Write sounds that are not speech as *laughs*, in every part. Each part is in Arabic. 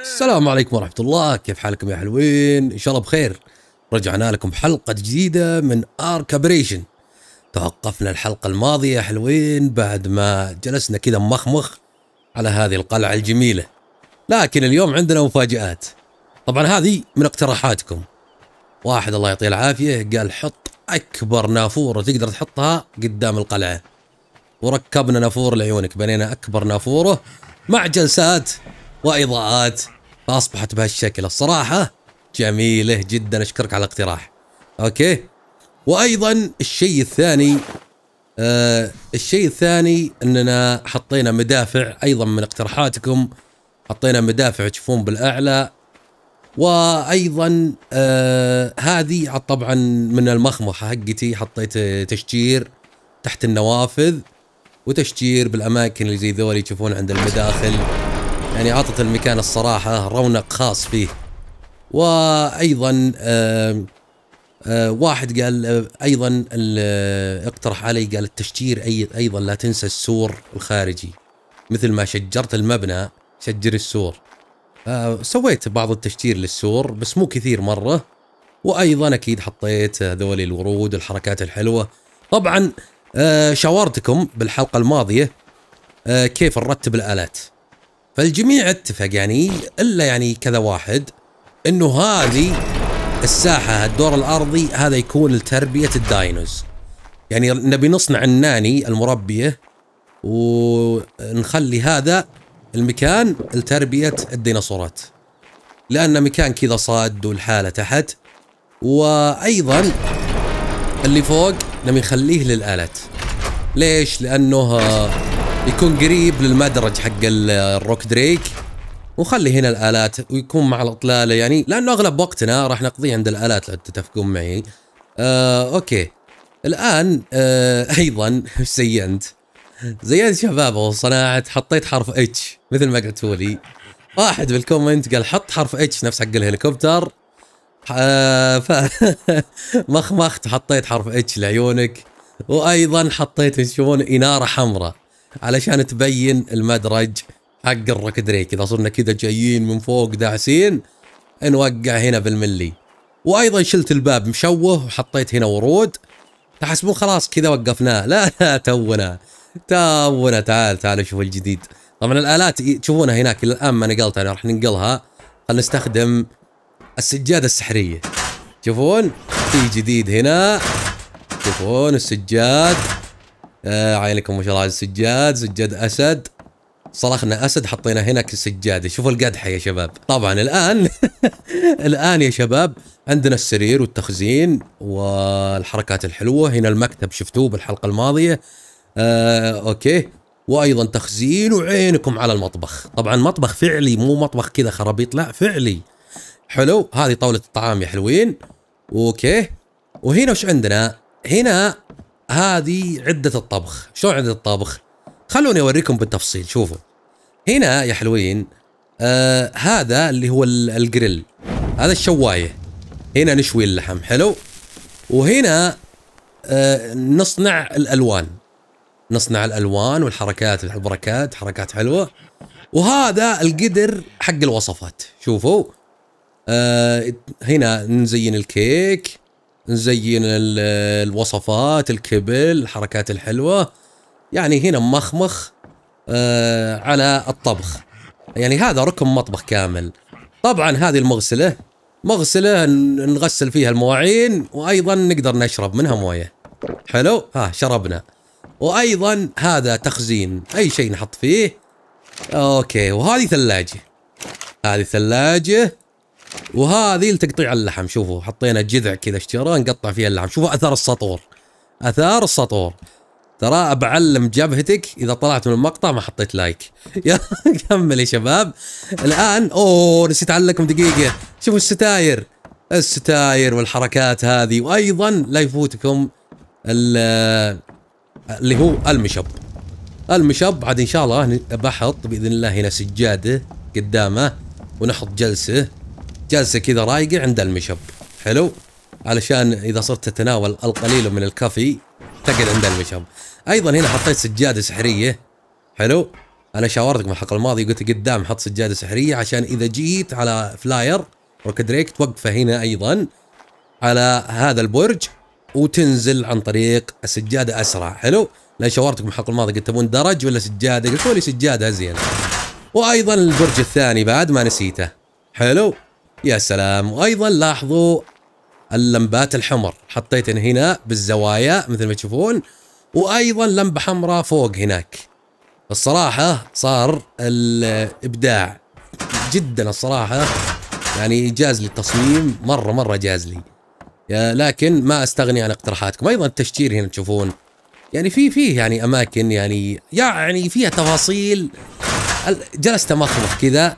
السلام عليكم ورحمة الله كيف حالكم يا حلوين إن شاء الله بخير رجعنا لكم بحلقة جديدة من آرك كابريشن توقفنا الحلقة الماضية يا حلوين بعد ما جلسنا كذا مخمخ على هذه القلعة الجميلة لكن اليوم عندنا مفاجآت طبعا هذه من اقتراحاتكم واحد الله يعطيه العافية قال حط أكبر نافورة تقدر تحطها قدام القلعة وركبنا نافور لعيونك بنينا أكبر نافورة مع جلسات واضاءات فاصبحت بهالشكل الصراحه جميله جدا اشكرك على الاقتراح اوكي وايضا الشيء الثاني آه الشيء الثاني اننا حطينا مدافع ايضا من اقتراحاتكم حطينا مدافع تشوفون بالاعلى وايضا آه هذه طبعا من المخمخه حقتي حطيت تشجير تحت النوافذ وتشجير بالاماكن اللي زي ذولي تشوفون عند المداخل يعني اعطت المكان الصراحه رونق خاص فيه وايضا آه، واحد قال آه، ايضا آه، اقترح علي قال التشجير ايضا لا تنسى السور الخارجي مثل ما شجرت المبنى شجر السور سويت بعض التشجير للسور بس مو كثير مره وايضا اكيد حطيت هذول الورود الحركات الحلوه طبعا شاورتكم بالحلقه الماضيه كيف نرتب الالات فالجميع اتفق يعني الا يعني كذا واحد انه هذه الساحه الدور الارضي هذا يكون لتربيه الداينوز يعني نبي نصنع الناني المربيه ونخلي هذا المكان لتربيه الديناصورات لان مكان كذا صاد والحاله تحت وايضا اللي فوق نبي نخليه للالات ليش لانه يكون قريب للمدرج حق الروك دريك وخلي هنا الالات ويكون مع الاطلاله يعني لانه اغلب وقتنا راح نقضيه عند الالات لو تتفقون معي. آه اوكي. الان آه ايضا زينت. زينت شباب وصناعه حطيت حرف اتش مثل ما قلتوا لي. واحد بالكومنت قال حط حرف اتش نفس حق الهليكوبتر. آه ف *laughs* مخمخت حطيت حرف اتش لعيونك وايضا حطيت تشوفون اناره حمراء علشان تبين المدرج حق الركدريك اذا صرنا كذا جايين من فوق داعسين نوقع هنا بالملي وايضا شلت الباب مشوه وحطيت هنا ورود تحسبون خلاص كذا وقفناه لا لا تونا تونا تعال تعال شوف الجديد طبعا الالات تشوفونها هناك الى الان ما نقلتها انا راح ننقلها خلينا نستخدم السجاده السحريه تشوفون في جديد هنا تشوفون السجاد آه عينكم ما شاء الله على السجاد سجاد اسد صرخنا اسد حطينا هناك السجاده شوفوا القدحه يا شباب طبعا الان *laughs* الان يا شباب عندنا السرير والتخزين والحركات الحلوه هنا المكتب شفتوه بالحلقه الماضيه آه اوكي وايضا تخزين وعينكم على المطبخ طبعا مطبخ فعلي مو مطبخ كذا خرابيط لا فعلي حلو هذه طاوله الطعام يا حلوين اوكي وهنا وش عندنا هنا هذه عدة الطبخ شلون عدة الطبخ خلوني أوريكم بالتفصيل شوفوا هنا يا حلوين آه هذا اللي هو الجريل هذا الشواية هنا نشوي اللحم حلو وهنا آه نصنع الألوان نصنع الألوان والحركات البركات حركات حلوة وهذا القدر حق الوصفات شوفوا آه هنا نزين الكيك نزين الوصفات الكبل الحركات الحلوة يعني هنا مخمخ آه على الطبخ يعني هذا ركن مطبخ كامل طبعا هذه المغسلة مغسلة نغسل فيها المواعين وأيضا نقدر نشرب منها موية حلو ها شربنا وأيضا هذا تخزين أي شيء نحط فيه أوكي وهذه ثلاجة هذه ثلاجة وهذه لتقطيع اللحم شوفوا حطينا جذع كذا اشتراه نقطع فيها اللحم شوفوا اثر السطور اثار السطور ترى بعلم جبهتك اذا طلعت من المقطع ما حطيت لايك *laughs* يلا كمل يا شباب الان اوه نسيت اعلقكم دقيقه شوفوا الستاير الستاير والحركات هذه وايضا لا يفوتكم اللي هو المشب المشب عاد ان شاء الله بحط باذن الله هنا سجاده قدامه ونحط جلسه جالسه كذا رايقه عند المشب حلو علشان اذا صرت تتناول القليل من الكافي تقعد عند المشب ايضا هنا حطيت سجاده سحريه حلو انا شاورتك من الحلقه الماضيه قلت قدام حط سجاده سحريه عشان اذا جيت على فلاير ركدريك توقفه هنا ايضا على هذا البرج وتنزل عن طريق السجاده اسرع حلو لان من الحلقه الماضيه قلت تبون درج ولا سجاده قلت لي سجاده زين وايضا البرج الثاني بعد ما نسيته حلو يا سلام وايضا لاحظوا اللمبات الحمر حطيت هنا بالزوايا مثل ما تشوفون وايضا لمبه حمراء فوق هناك الصراحه صار الابداع جدا الصراحه يعني جاز لي التصميم مره مره جاز لي لكن ما استغني عن اقتراحاتكم ايضا التشجير هنا تشوفون يعني في فيه يعني اماكن يعني يعني فيها تفاصيل جلست امخمخ كذا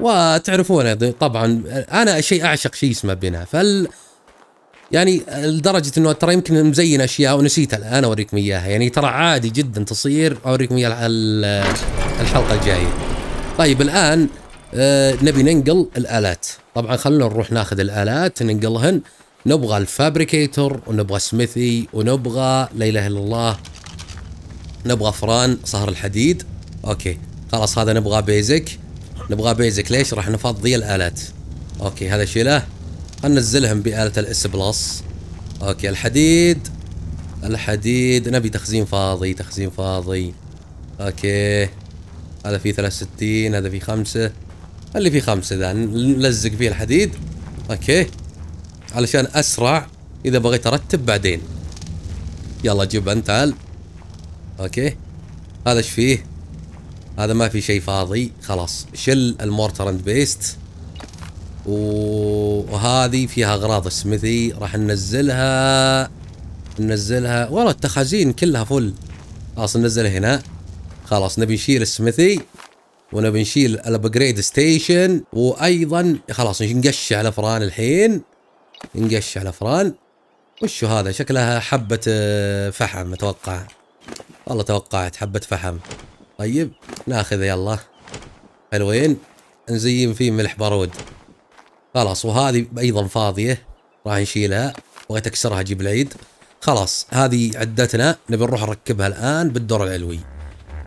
وتعرفون طبعا انا شيء اعشق شيء اسمه بناء فال يعني لدرجة انه ترى يمكن مزين اشياء ونسيتها الان اوريكم اياها يعني ترى عادي جدا تصير اوريكم اياها الحلقة الجاية. طيب الان آه، نبي ننقل الالات طبعا خلونا نروح ناخذ الالات ننقلهن نبغى الفابريكيتور ونبغى سميثي ونبغى لا اله الا الله نبغى فران صهر الحديد اوكي خلاص هذا نبغى بيزك نبغاه بيزك ليش راح نفضي الالات اوكي هذا شيله خلينا ننزلهم بآلة الاس بلس اوكي الحديد الحديد نبي تخزين فاضي تخزين فاضي اوكي هذا فيه 63 هذا فيه خمسة اللي فيه خمسة ذا نلزق فيه الحديد اوكي علشان اسرع اذا بغيت ارتب بعدين يلا جيب انت تعال اوكي هذا ايش فيه هذا ما في شيء فاضي خلاص شل المورتر اند بيست وهذه فيها اغراض السمثي راح ننزلها ننزلها والله التخازين كلها فل خلاص ننزلها هنا خلاص نبي نشيل السمثي ونبي نشيل الابجريد ستيشن وايضا خلاص نقشع الافران الحين نقشع الافران وشو هذا شكلها حبة آه، فحم اتوقع والله توقعت حبة فحم طيب ناخذه يلا حلوين نزين فيه ملح بارود خلاص وهذه ايضا فاضيه راح نشيلها بغيت اكسرها اجيب العيد خلاص هذه عدتنا نبي نروح نركبها الان بالدور العلوي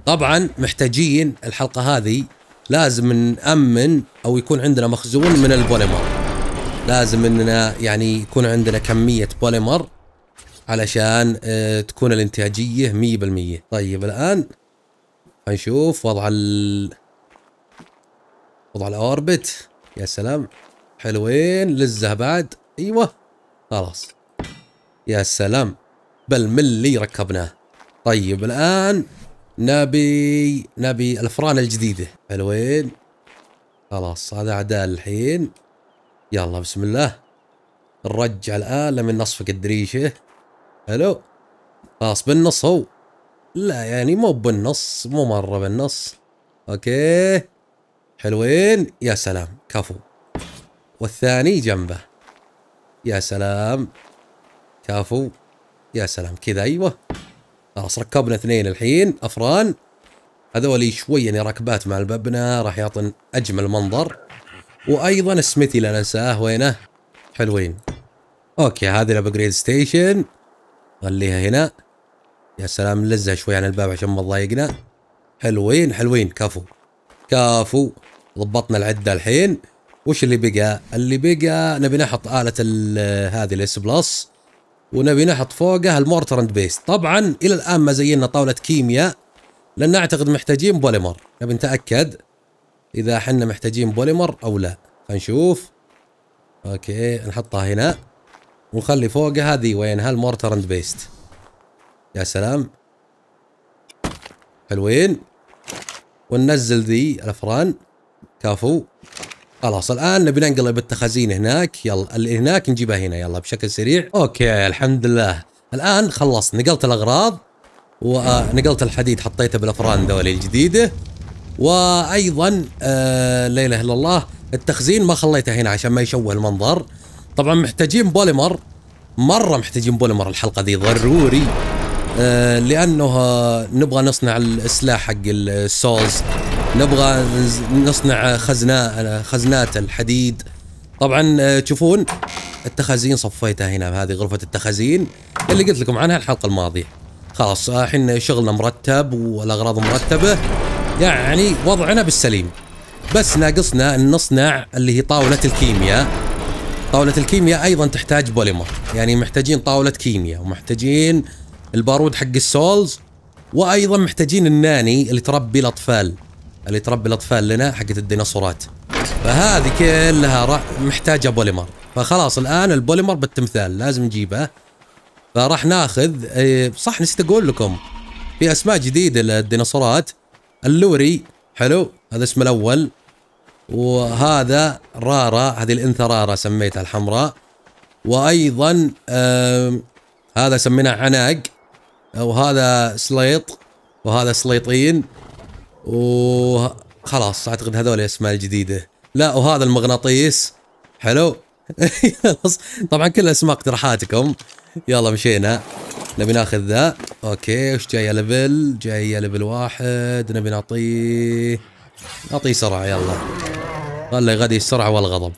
طبعا محتاجين الحلقه هذه لازم نأمن او يكون عندنا مخزون من البوليمر لازم اننا يعني يكون عندنا كميه بوليمر علشان آه، تكون الانتاجيه 100% طيب الان هنشوف وضع ال وضع الاوربت يا سلام حلوين لزه بعد ايوه خلاص يا سلام بل من اللي ركبناه طيب الان نبي نبي الفران الجديده حلوين خلاص هذا عدال الحين يلا بسم الله نرجع الان من نصفك الدريشة حلو خلاص بالنص هو لا يعني مو بالنص مو مرة بالنص اوكي حلوين يا سلام كفو والثاني جنبه يا سلام كفو يا سلام كذا ايوه خلاص ركبنا اثنين الحين افران هذول شوي يعني ركبات مع الببنة راح يعطن اجمل منظر وايضا سميثي لا ننساه وينه حلوين اوكي هذه الابجريد ستيشن خليها هنا يا سلام نلزها شوي عن الباب عشان ما تضايقنا حلوين حلوين كفو كفو ضبطنا العده الحين وش اللي بقى؟ اللي بقى نبي نحط آلة هذه الاس بلس ونبي نحط فوقها المورتر اند بيست، طبعا الى الان ما زينا طاولة كيمياء لان اعتقد محتاجين بوليمر، نبي نتاكد اذا حنا محتاجين بوليمر او لا، فنشوف اوكي نحطها هنا ونخلي فوقها هذه وينها المورتر اند بيست. يا سلام حلوين وننزل ذي الافران كافو خلاص الان نبي ننقل بالتخزين هناك يلا اللي هناك نجيبها هنا يلا بشكل سريع اوكي الحمد لله الان خلصت نقلت الاغراض ونقلت الحديد حطيته بالافران ذولي الجديده وايضا آه لا اله الا الله التخزين ما خليته هنا عشان ما يشوه المنظر طبعا محتاجين بوليمر مره محتاجين بوليمر الحلقه دي ضروري آه، لانه نبغى نصنع السلاح حق السولز نبغى نصنع خزناء خزنات الحديد طبعا آه، تشوفون التخزين صفيتها هنا هذه غرفه التخزين اللي قلت لكم عنها الحلقه الماضيه خلاص الحين شغلنا مرتب والاغراض مرتبه يعني وضعنا بالسليم بس ناقصنا ان نصنع اللي هي طاوله الكيمياء طاوله الكيمياء ايضا تحتاج بوليمر يعني محتاجين طاوله كيمياء ومحتاجين البارود حق السولز وايضا محتاجين الناني اللي تربي الاطفال اللي تربي الاطفال لنا حقت الديناصورات فهذه كلها محتاجه بوليمر فخلاص الان البوليمر بالتمثال لازم نجيبه فراح ناخذ إيه، صح نسيت اقول لكم في اسماء جديده للديناصورات اللوري حلو هذا اسمه الاول وهذا رارا هذه الانثى رارا سميتها الحمراء وايضا آه هذا سميناه عناق وهذا سليط وهذا سليطين وخلاص اعتقد هذول اسماء الجديده لا وهذا المغناطيس حلو *laughs* طبعا كل اسماء اقتراحاتكم يلا مشينا نبي ناخذ ذا اوكي وش جايه ليفل جايه ليفل واحد نبي نعطيه نعطيه سرعه يلا خله يغدي السرعه والغضب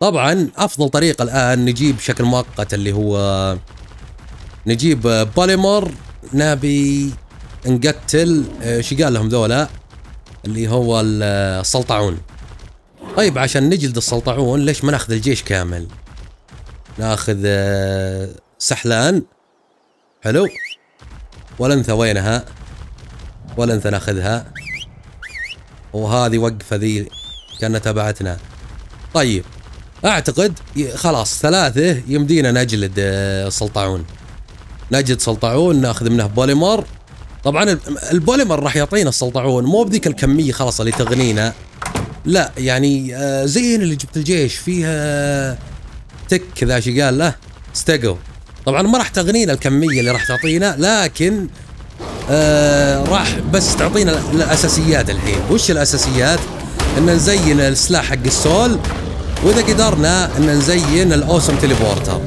طبعا افضل طريقه الان نجيب بشكل مؤقت اللي هو نجيب بوليمر نبي نقتل آه، شو قال لهم ذولا اللي هو آه، السلطعون طيب عشان نجلد السلطعون ليش ما ناخذ الجيش كامل ناخذ آه، سحلان حلو والانثى وينها والانثى ناخذها وهذه وقفه ذي كانها تبعتنا طيب اعتقد خلاص ثلاثه يمدينا نجلد السلطعون نجد سلطعون ناخذ منه بوليمر طبعا البوليمر راح يعطينا السلطعون مو بذيك الكميه خلاص اللي تغنينا لا يعني آه، زي اللي جبت الجيش فيها تك ذا شي قال له استقوا طبعا ما راح تغنينا الكميه اللي راح تعطينا لكن آه، راح بس تعطينا الاساسيات الحين وش الاساسيات ان نزين السلاح حق السول واذا قدرنا ان نزين الاوسم تليبورتر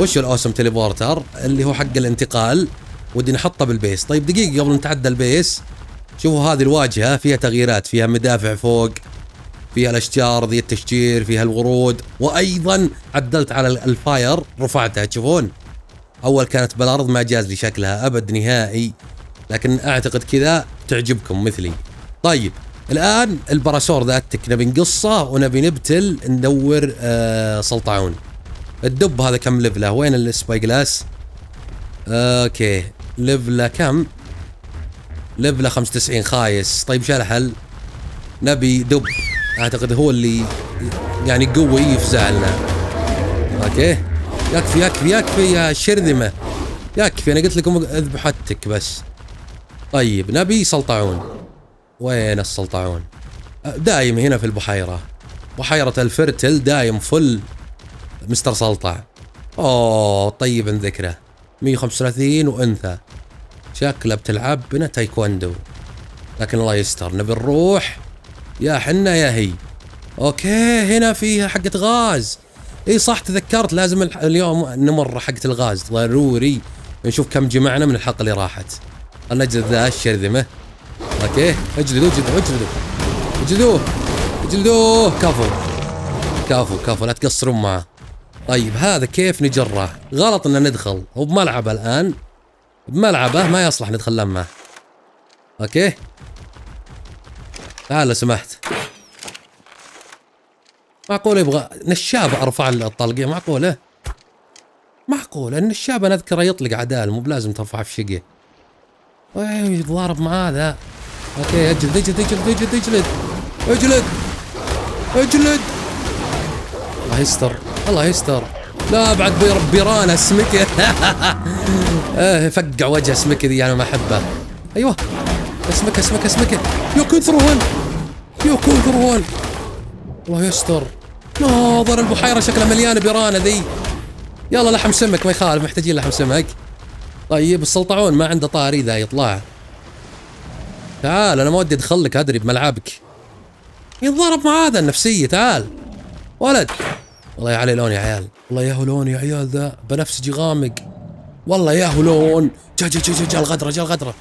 وش الاوسم تليبورتر اللي هو حق الانتقال ودي نحطه بالبيس طيب دقيقه قبل نتعدى البيس شوفوا هذه الواجهه فيها تغييرات فيها مدافع فوق فيها الاشجار ذي التشجير فيها الورود وايضا عدلت على الفاير رفعتها تشوفون اول كانت بالارض ما جاز لي شكلها ابد نهائي لكن اعتقد كذا تعجبكم مثلي طيب الان الباراسور ذاتك نبي نقصه ونبي نبتل ندور آه سلطعون الدب هذا كم ليفله وين السباي جلاس اوكي ليفله كم ليفله 95 خايس طيب شو الحل نبي دب اعتقد هو اللي يعني قوي يفزع لنا اوكي يكفي يكفي يكفي يا شرذمه يكفي انا قلت لكم اذبح حتك بس طيب نبي سلطعون وين السلطعون دايم هنا في البحيره بحيره الفرتل دايم فل مستر سلطع اوه طيب نذكره 135 وانثى شكله بتلعب بنا تايكوندو لكن الله يستر نبي نروح يا حنا يا هي اوكي هنا فيها حقة غاز اي صح تذكرت لازم اليوم نمر حقة الغاز ضروري نشوف كم جمعنا من الحلقة اللي راحت خلنا نجلد ذا الشرذمة اوكي اجلدوه اجلدوه اجلدوه اجلدوه اجلدوه كفو كفو كفو لا تقصرون معه طيب هذا كيف نجره غلط ان ندخل هو بملعبه الان بملعبه ما يصلح ندخل لمه اوكي تعال لو سمحت معقول يبغى نشاب ارفع الطلقه معقوله معقوله النشاب انا اذكره يطلق عدال مو بلازم ترفع في شقه ايوه ضارب مع هذا اوكي اجلد اجلد اجلد اجلد اجلد اجلد اجلد الله يستر الله يستر لا بعد بيران السمكة *laughs* اه فقع وجه سمكة ذي انا ما احبه ايوه اسمك اسمك اسمك يا يو يا هون الله يستر ناظر البحيرة شكلها مليانة بيرانا ذي يلا لحم سمك ما يخالف محتاجين لحم سمك طيب السلطعون ما عنده طاري ذا يطلع تعال انا ما ودي ادخل لك ادري بملعبك ينضرب هذا النفسية تعال ولد والله يا علي لون يا عيال والله يا لون يا عيال ذا بنفسجي غامق والله يا لون جا جا جا جا, جا الغدره جا الغدره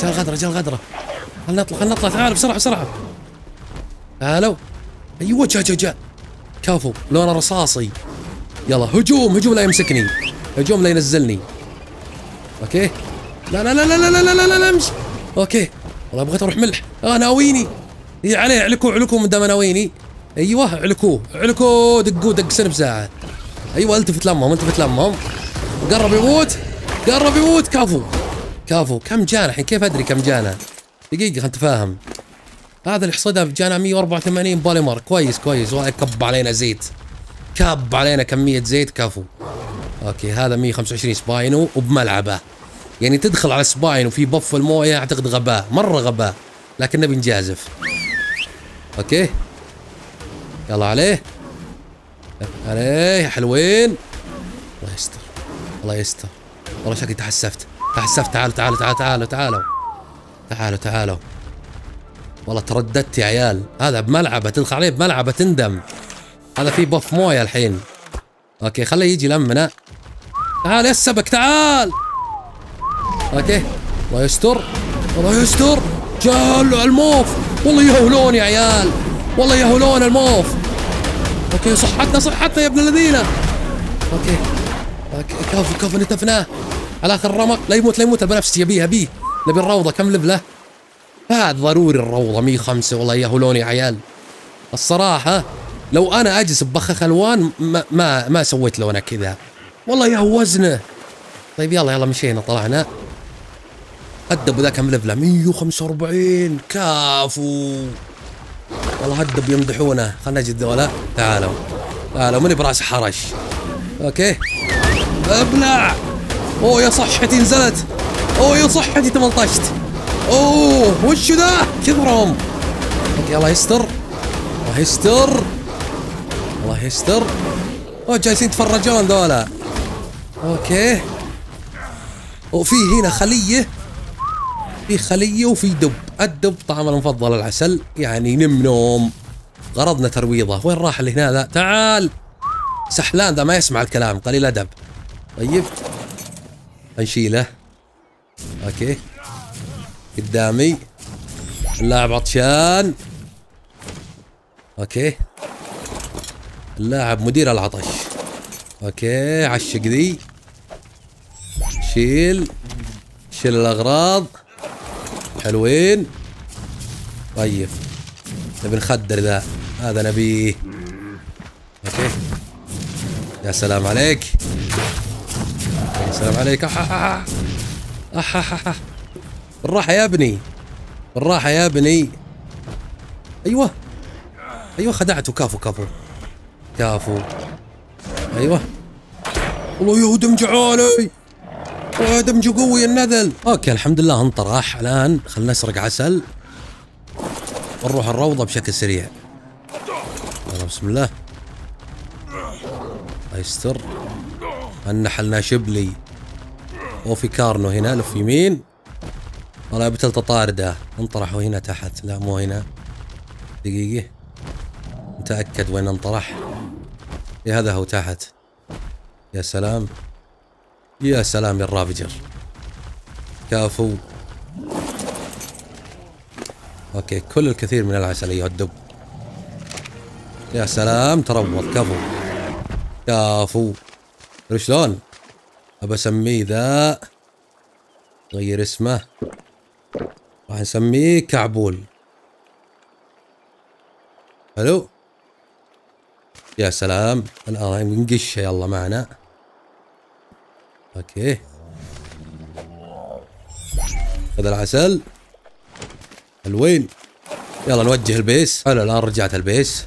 جا الغدره جا الغدره خلنا نطلع خلنا نطلع تعال بسرعه بسرعه تعالوا ايوه جا جا جا كفو لونه رصاصي يلا هجوم هجوم لا يمسكني هجوم لا ينزلني اوكي لا لا لا لا لا لا لا لا, لا امشي اوكي والله بغيت اروح ملح اه ناويني عليه علكوا من دام ناويني ايوه علكوه علكوه دقوه دق سنه بساعة ايوه التفت لمهم التفت لمهم قرب يموت قرب يموت كفو كفو كم جانا الحين كيف ادري كم جانا دقيقه خلنا نتفاهم هذا اللي حصدها في جانا 184 بوليمر كويس كويس كب علينا زيت كب علينا كميه زيت كفو اوكي هذا 125 سباينو وبملعبه يعني تدخل على سباين وفي بف المويه اعتقد غباء مره غباء لكن نبي نجازف اوكي يلا عليه عليه يا حلوين الله يستر الله يستر والله شكلي تحسفت تحسفت تعالوا تعالوا تعالوا تعالوا تعالوا تعالوا تعالوا والله ترددت يا عيال هذا بملعبه تدخل عليه بملعبه تندم هذا في بوف مويه الحين اوكي خليه يجي لمنا تعال يا السبك تعال اوكي الله يستر الله يستر جاله على الموف والله يهولون يا عيال والله يهولونا الموف اوكي صحتنا صحتنا يا ابن الذين اوكي اوكي كفو كفو نتفناه على اخر رمق لا يموت لا يموت البنفسجي ابيه ابيه نبي الروضه كم لفله هذا ضروري الروضه 105 والله يهولوني يا عيال الصراحه لو انا اجلس ببخخ الوان ما ما, ما سويت لونه كذا والله يا وزنه طيب يلا يلا مشينا طلعنا ادب ذا كم لفله 145 كافو والله هدوا بيمدحونه خلنا نجد ولا تعالوا تعالوا مني براس حرش اوكي ابلع اوه يا صحتي نزلت اوه يا صحتي تملطشت اوه وش ذا كبرهم اوكي الله يستر الله يستر الله يستر اوه جالسين يتفرجون ذولا اوكي وفي هنا خليه في خليه وفي دب الدب طعمه المفضل العسل يعني نم نوم غرضنا ترويضه وين راح اللي هنا ذا تعال سحلان ذا ما يسمع الكلام قليل ادب طيب نشيله اوكي قدامي اللاعب عطشان اوكي اللاعب مدير العطش اوكي عشق ذي شيل شيل الاغراض حلوين طيب نبي نخدر ذا هذا نبيه اوكي يا سلام عليك يا سلام عليك أححح. أححح. بالراحه يا ابني بالراحه يا ابني ايوه ايوه خدعته كافو كافو كافو ايوه الله يهدم جعالي دمجه قوي النذل اوكي الحمد لله انطرح الان خلنا نسرق عسل ونروح الروضه بشكل سريع يلا بسم الله الله يستر النحل ناشب لي في كارنو هنا لف يمين والله بتلت طارده انطرحوا هنا تحت لا مو هنا دقيقه متاكد وين انطرح إيه هذا هو تحت يا سلام يا سلام يا الرافجر كافو اوكي كل الكثير من ايها الدب يا سلام تروض كفو كافو شلون ابى اسميه ذا غير اسمه راح نسميه كعبول حلو يا سلام الان نقشه يلا معنا اوكي خذ العسل حلوين يلا نوجه البيس حلو الان رجعت البيس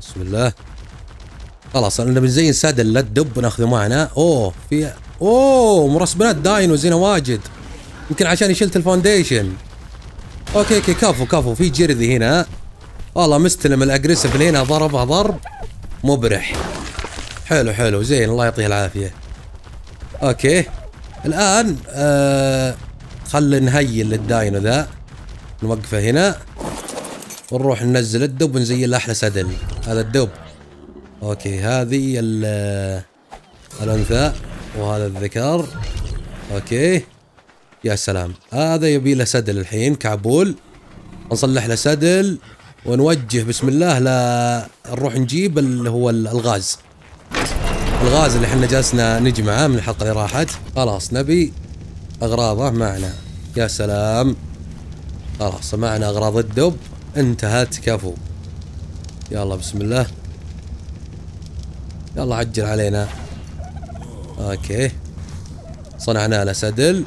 بسم الله خلاص انا بنزين سادل للدب ناخذه معنا اوه في اوه مرسبنات داينوز هنا واجد يمكن عشان شلت الفاونديشن اوكي اوكي كفو كفو في جرذي هنا والله مستلم الاجريسف هنا ضربها ضرب مبرح حلو حلو زين الله يعطيه العافيه اوكي الان آه خل نهيل الداينو ذا نوقفه هنا ونروح ننزل الدب ونزين له احلى سدل هذا الدب اوكي هذه آه، الانثى وهذا الذكر اوكي يا سلام هذا يبي له سدل الحين كعبول نصلح له سدل ونوجه بسم الله لنروح نروح نجيب اللي هو الغاز الغاز اللي احنا جلسنا نجمعه من الحلقه اللي راحت خلاص نبي اغراضه معنا يا سلام خلاص معنا اغراض الدب انتهت كفو يلا بسم الله يلا عجل علينا اوكي صنعنا له سدل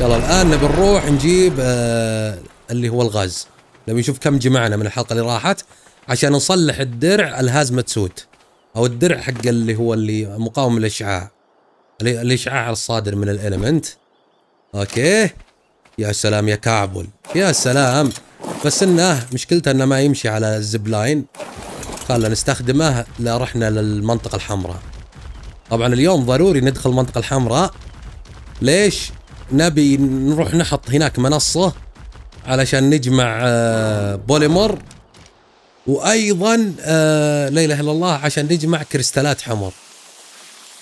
يلا الان نبي نروح نجيب آه اللي هو الغاز نبي نشوف كم جمعنا من الحلقه اللي راحت عشان نصلح الدرع الهازمه سوت او الدرع حق اللي هو اللي مقاوم للاشعاع الاشعاع الصادر من الاليمنت اوكي يا سلام يا كعبل يا سلام بس انه مشكلته انه ما يمشي على الزب لاين خلنا نستخدمه لا رحنا للمنطقه الحمراء طبعا اليوم ضروري ندخل المنطقه الحمراء ليش نبي نروح نحط هناك منصه علشان نجمع آه، بوليمر وايضا آه لا اله الا الله عشان نجمع كريستالات حمر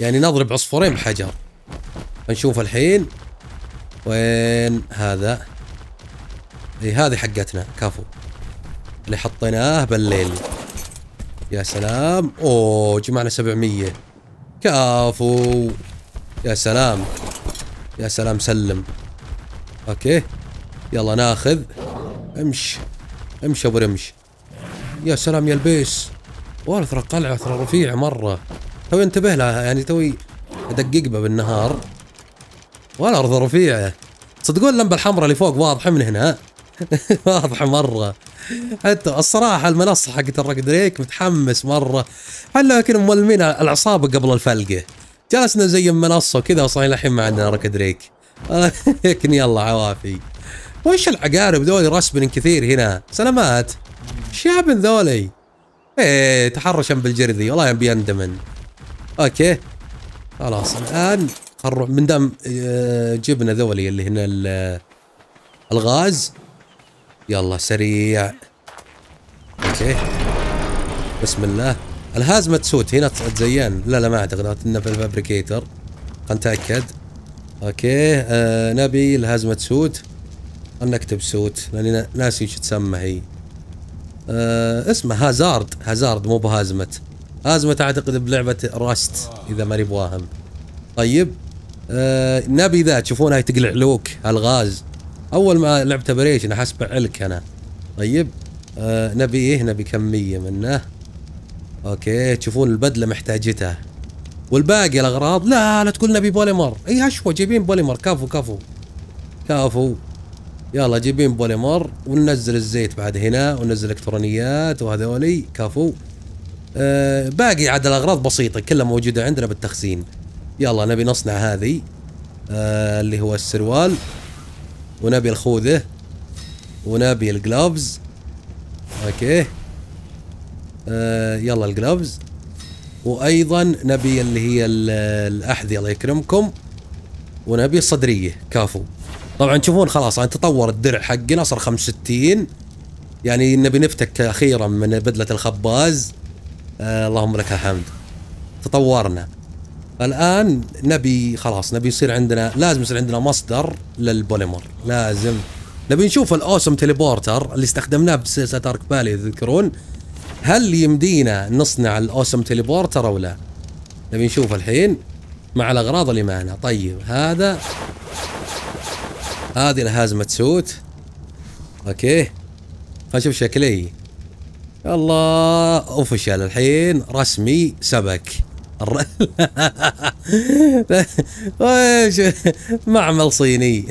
يعني نضرب عصفورين بحجر نشوف الحين وين هذا اي هذه حقتنا كفو اللي حطيناه بالليل يا سلام اوه جمعنا 700 كفو يا سلام يا سلام سلم اوكي يلا ناخذ امش امش ابو رمش يا سلام يا البيس والله ترى قلعة ترى رفيعة مرة توي انتبه لها يعني توي ادقق بها بالنهار والارض رفيعة تصدقون اللمبة الحمراء اللي فوق واضحة من هنا *laughs* واضحة مرة حتى الصراحة المنصة حقت الرك دريك متحمس مرة حنا كنا مولمين العصابة قبل الفلقة جلسنا زي المنصة وكذا وصلنا الحين ما عندنا رك دريك *laughs* لكن يلا عوافي وش العقارب ذولي رسبن كثير هنا سلامات شابن ذولي ايه تحرشا بالجرذي والله يبي يندمن اوكي خلاص الان خل من دام آه، جبنا ذولي اللي هنا الغاز يلا سريع اوكي بسم الله الهازمة تسوت هنا تزين لا لا ما اعتقد انه في الفابريكيتر خلنا نتاكد اوكي آه نبي الهازمة تسوت خلنا نكتب سوت لاني ناسي شو تسمى هي آه اسمه هازارد هازارد مو بهازمت هازمت اعتقد بلعبه راست اذا ماني بواهم طيب آه نبي ذا تشوفون هاي تقلع لوك الغاز اول ما لعبت بريشن احس بعلك انا طيب آه نبي ايه نبي كميه منه اوكي تشوفون البدله محتاجتها والباقي الاغراض لا لا تقول نبي بوليمر اي هشوه جايبين بوليمر كفو كفو كفو يلا جيبين بوليمر وننزل الزيت بعد هنا وننزل الكترونيات وهذولي كفو أه باقي عاد الاغراض بسيطه كلها موجوده عندنا بالتخزين يلا نبي نصنع هذه أه اللي هو السروال ونبي الخوذه ونبي الجلافز اوكي أه يلا الجلافز وايضا نبي اللي هي الاحذيه الله يكرمكم ونبي الصدريه كافو طبعا تشوفون خلاص يعني تطور الدرع حقنا صار 65 يعني نبي نفتك اخيرا من بدله الخباز آه اللهم لك الحمد تطورنا الان نبي خلاص نبي يصير عندنا لازم يصير عندنا مصدر للبوليمر لازم نبي نشوف الاوسم تليبورتر اللي استخدمناه بسلسله ارك بالي تذكرون هل يمدينا نصنع الاوسم تليبورتر او لا؟ نبي نشوف الحين مع الاغراض اللي معنا طيب هذا هذه الهازمة تسوت اوكي خلينا نشوف شكله الله اوفشل الحين رسمي سبك *laughs* معمل صيني *laughs*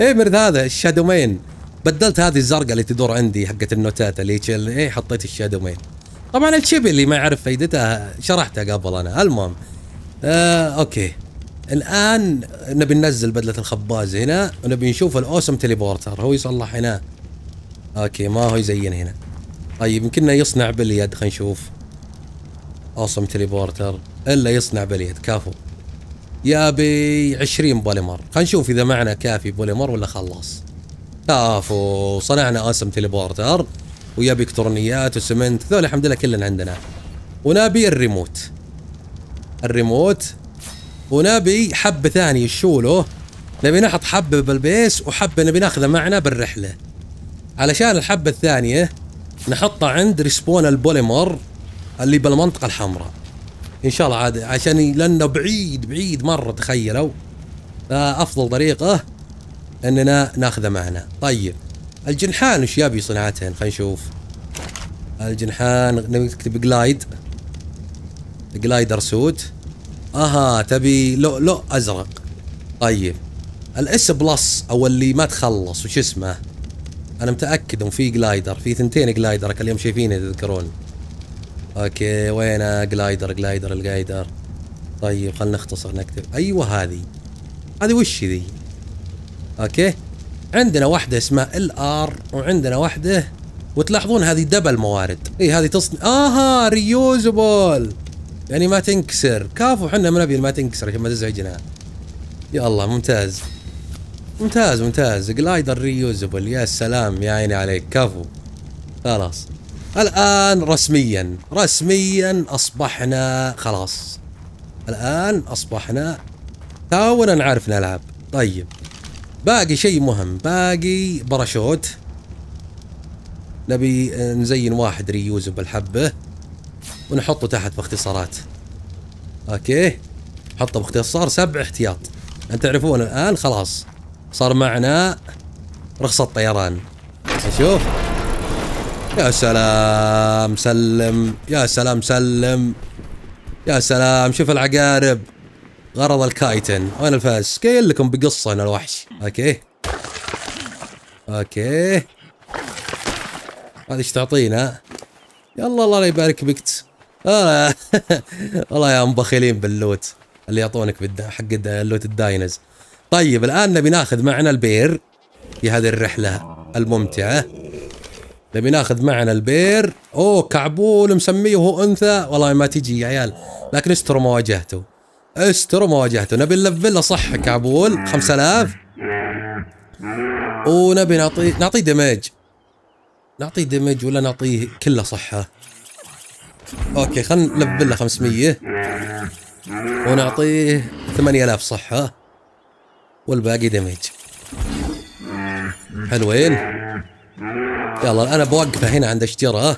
ايه مرد هذا الشادومين بدلت هذه الزرقاء اللي تدور عندي حقت النوتات اللي ايه حطيت الشادومين طبعا الشيب اللي ما يعرف فائدتها شرحتها قبل انا المهم آه اوكي الان نبي ننزل بدله الخباز هنا ونبي نشوف الاوسم تليبورتر هو يصلح هنا اوكي ما هو يزين هنا طيب يمكننا يصنع باليد خلينا نشوف اوسم تليبورتر الا يصنع باليد كافو يا بي 20 بوليمر خلينا نشوف اذا معنا كافي بوليمر ولا خلص كافو صنعنا اوسم تليبورتر ويا الكترونيات وسمنت ذول الحمد لله كلنا عندنا ونبي الريموت الريموت ونبي حبة ثانية الشولو نبي نحط حبة بالبيس وحبة نبي ناخذها معنا بالرحلة علشان الحبة الثانية نحطها عند ريسبون البوليمر اللي بالمنطقة الحمراء ان شاء الله عاد عشان لانه بعيد بعيد مرة تخيلوا فافضل طريقة اننا ناخذه معنا طيب الجنحان وش يبي صناعتهن خلينا نشوف الجنحان نكتب جلايد جلايدر سوت اها تبي لؤلؤ ازرق طيب الاس بلس او اللي ما تخلص وش اسمه انا متاكد ان في جلايدر في ثنتين جلايدر اليوم شايفينه تذكرون اوكي وينه جلايدر جلايدر الجلايدر طيب خلنا نختصر نكتب ايوه هذه هذه وش ذي اوكي عندنا واحدة اسمها ال ار وعندنا واحدة وتلاحظون هذه دبل موارد اي هذه تصنع اها ريوزبل يعني ما تنكسر كافو حنا ما نبي ما تنكسر عشان ما تزعجنا يا الله ممتاز ممتاز ممتاز جلايدر ريوزبل يا سلام يا عيني عليك كفو خلاص الان رسميا رسميا اصبحنا خلاص الان اصبحنا تونا نعرف نلعب طيب باقي شيء مهم باقي باراشوت نبي نزين واحد ريوزبل حبه ونحطه تحت باختصارات اوكي حطه باختصار سبع احتياط انت تعرفون الان خلاص صار معنا رخصة طيران نشوف يا سلام سلم يا سلام سلم يا سلام شوف العقارب غرض الكايتن وين الفاس لكم بقصة هنا الوحش اوكي اوكي هذه ايش تعطينا يلا الله لا يبارك بكت آه. *laughs* والله يا مبخلين باللوت اللي يعطونك بالدا حق اللوت الداينز طيب الان نبي ناخذ معنا البير في هذه الرحله الممتعه نبي ناخذ معنا البير اوه كعبول مسميه وهو انثى والله ما تجي يا عيال لكن استروا واجهته استروا واجهته نبي نلفله صح كعبول 5000 ونبي نعطيه نعطيه دمج نعطيه دمج ولا نعطيه كله صحه اوكي خلنا نلفل له 500 ونعطيه 8000 صحة والباقي دمج حلوين يلا انا بوقفه هنا عند اشترى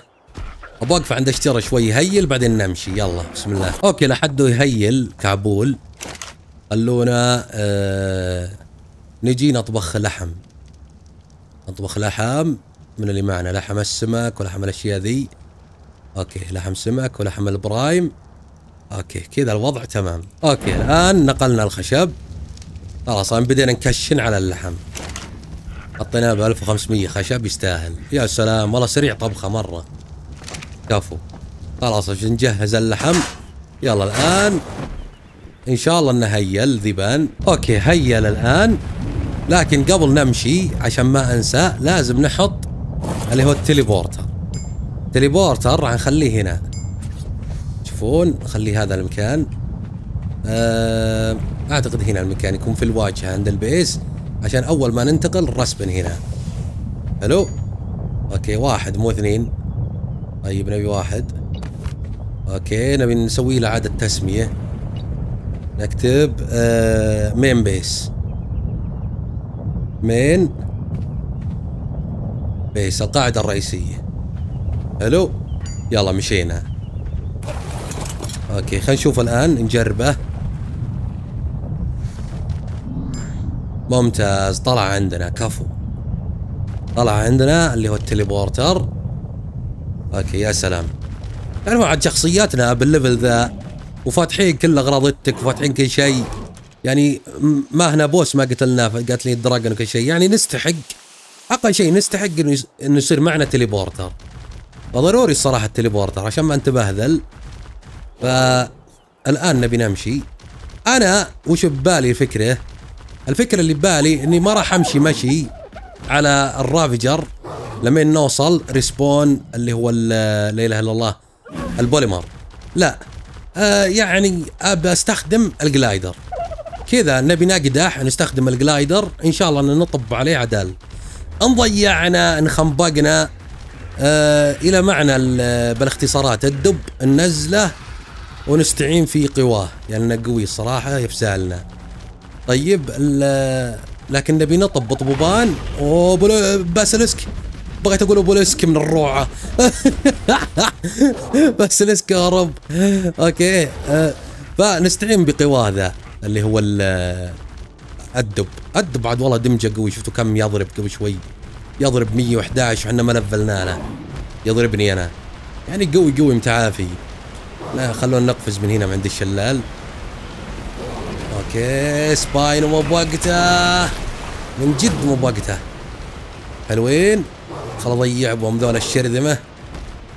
بوقفه عند اشترى شوي يهيل بعدين نمشي يلا بسم الله اوكي لحده يهيل كعبول خلونا آه نجي نطبخ لحم نطبخ لحم من اللي معنا لحم السمك ولحم الاشياء ذي اوكي لحم سمك ولحم البرايم اوكي كذا الوضع تمام اوكي الان نقلنا الخشب خلاص الان بدينا نكشن على اللحم حطيناه ب 1500 خشب يستاهل يا سلام والله سريع طبخه مره كفو خلاص نجهز اللحم يلا الان ان شاء الله انه هيل ذبان اوكي هيل الان لكن قبل نمشي عشان ما انسى لازم نحط اللي هو التليبورتر تليبورتر راح نخليه هنا تشوفون خلي هذا المكان أه اعتقد هنا المكان يكون في الواجهه عند البيس عشان اول ما ننتقل رسبن هنا الو اوكي واحد مو اثنين طيب نبي واحد اوكي نبي نسوي له اعاده تسميه نكتب آه مين بيس مين بيس القاعده الرئيسيه الو يلا مشينا اوكي خلينا نشوف الان نجربه ممتاز طلع عندنا كفو طلع عندنا اللي هو التليبورتر اوكي يا سلام تعرفون يعني عاد شخصياتنا بالليفل ذا وفاتحين كل اغراضتك وفاتحين كل شيء يعني ما هنا بوس ما قتلناه لي الدراجون وكل شيء يعني نستحق اقل شيء نستحق انه يصير معنا تليبورتر فضروري الصراحة التليبورتر عشان ما انت بهذل فالآن نبي نمشي أنا وش ببالي الفكرة الفكرة اللي ببالي إني ما راح أمشي مشي على الرافجر لمين نوصل ريسبون اللي هو لا إله إلا الله البوليمر لا آه يعني أبى أستخدم الجلايدر كذا نبي نقدح نستخدم الجلايدر إن شاء الله نطب عليه عدال نضيعنا نخنبقنا آه الى معنى بالاختصارات الدب النزله ونستعين في قواه لانه يعني قوي الصراحه يفسالنا طيب لكن نبي نطب بطبوبان وباسلسك بغيت اقول بولسك من الروعه *laughs* لسك يا رب اوكي آه، فنستعين بقواه ذا اللي هو الدب الدب بعد والله دمجه قوي شفتوا كم يضرب قبل شوي يضرب 111 وحنا ما نفلنا له يضربني انا يعني قوي قوي متعافي لا خلونا نقفز من هنا من عند الشلال اوكي سباين مو بوقته من جد مو بوقته حلوين خل اضيع بهم ذول الشرذمه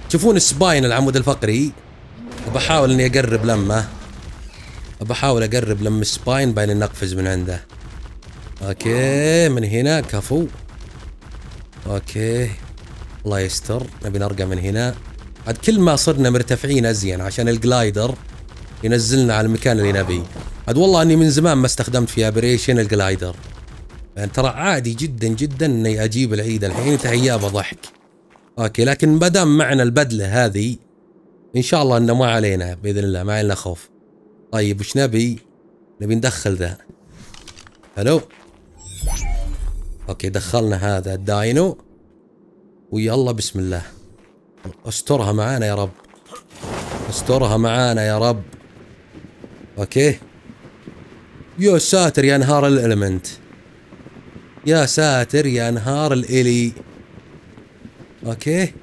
تشوفون سباين العمود الفقري بحاول اني اقرب لمه بحاول اقرب لم سباين بعدين نقفز من عنده اوكي من هنا كفو اوكي الله يستر نبي نرقى من هنا عاد كل ما صرنا مرتفعين ازين عشان الجلايدر ينزلنا على المكان اللي نبيه عاد والله اني من زمان ما استخدمت في ابريشن الجلايدر يعني ترى عادي جدا جدا اني اجيب العيد الحين تهيابه ضحك اوكي لكن ما دام معنا البدله هذه ان شاء الله انه ما علينا باذن الله ما علينا خوف طيب وش نبي؟ نبي ندخل ذا هلو اوكي دخلنا هذا الداينو ويلا بسم الله استرها معانا يا رب استرها معانا يا رب اوكي يا ساتر يا نهار الالمنت يا ساتر يا نهار الالي اوكي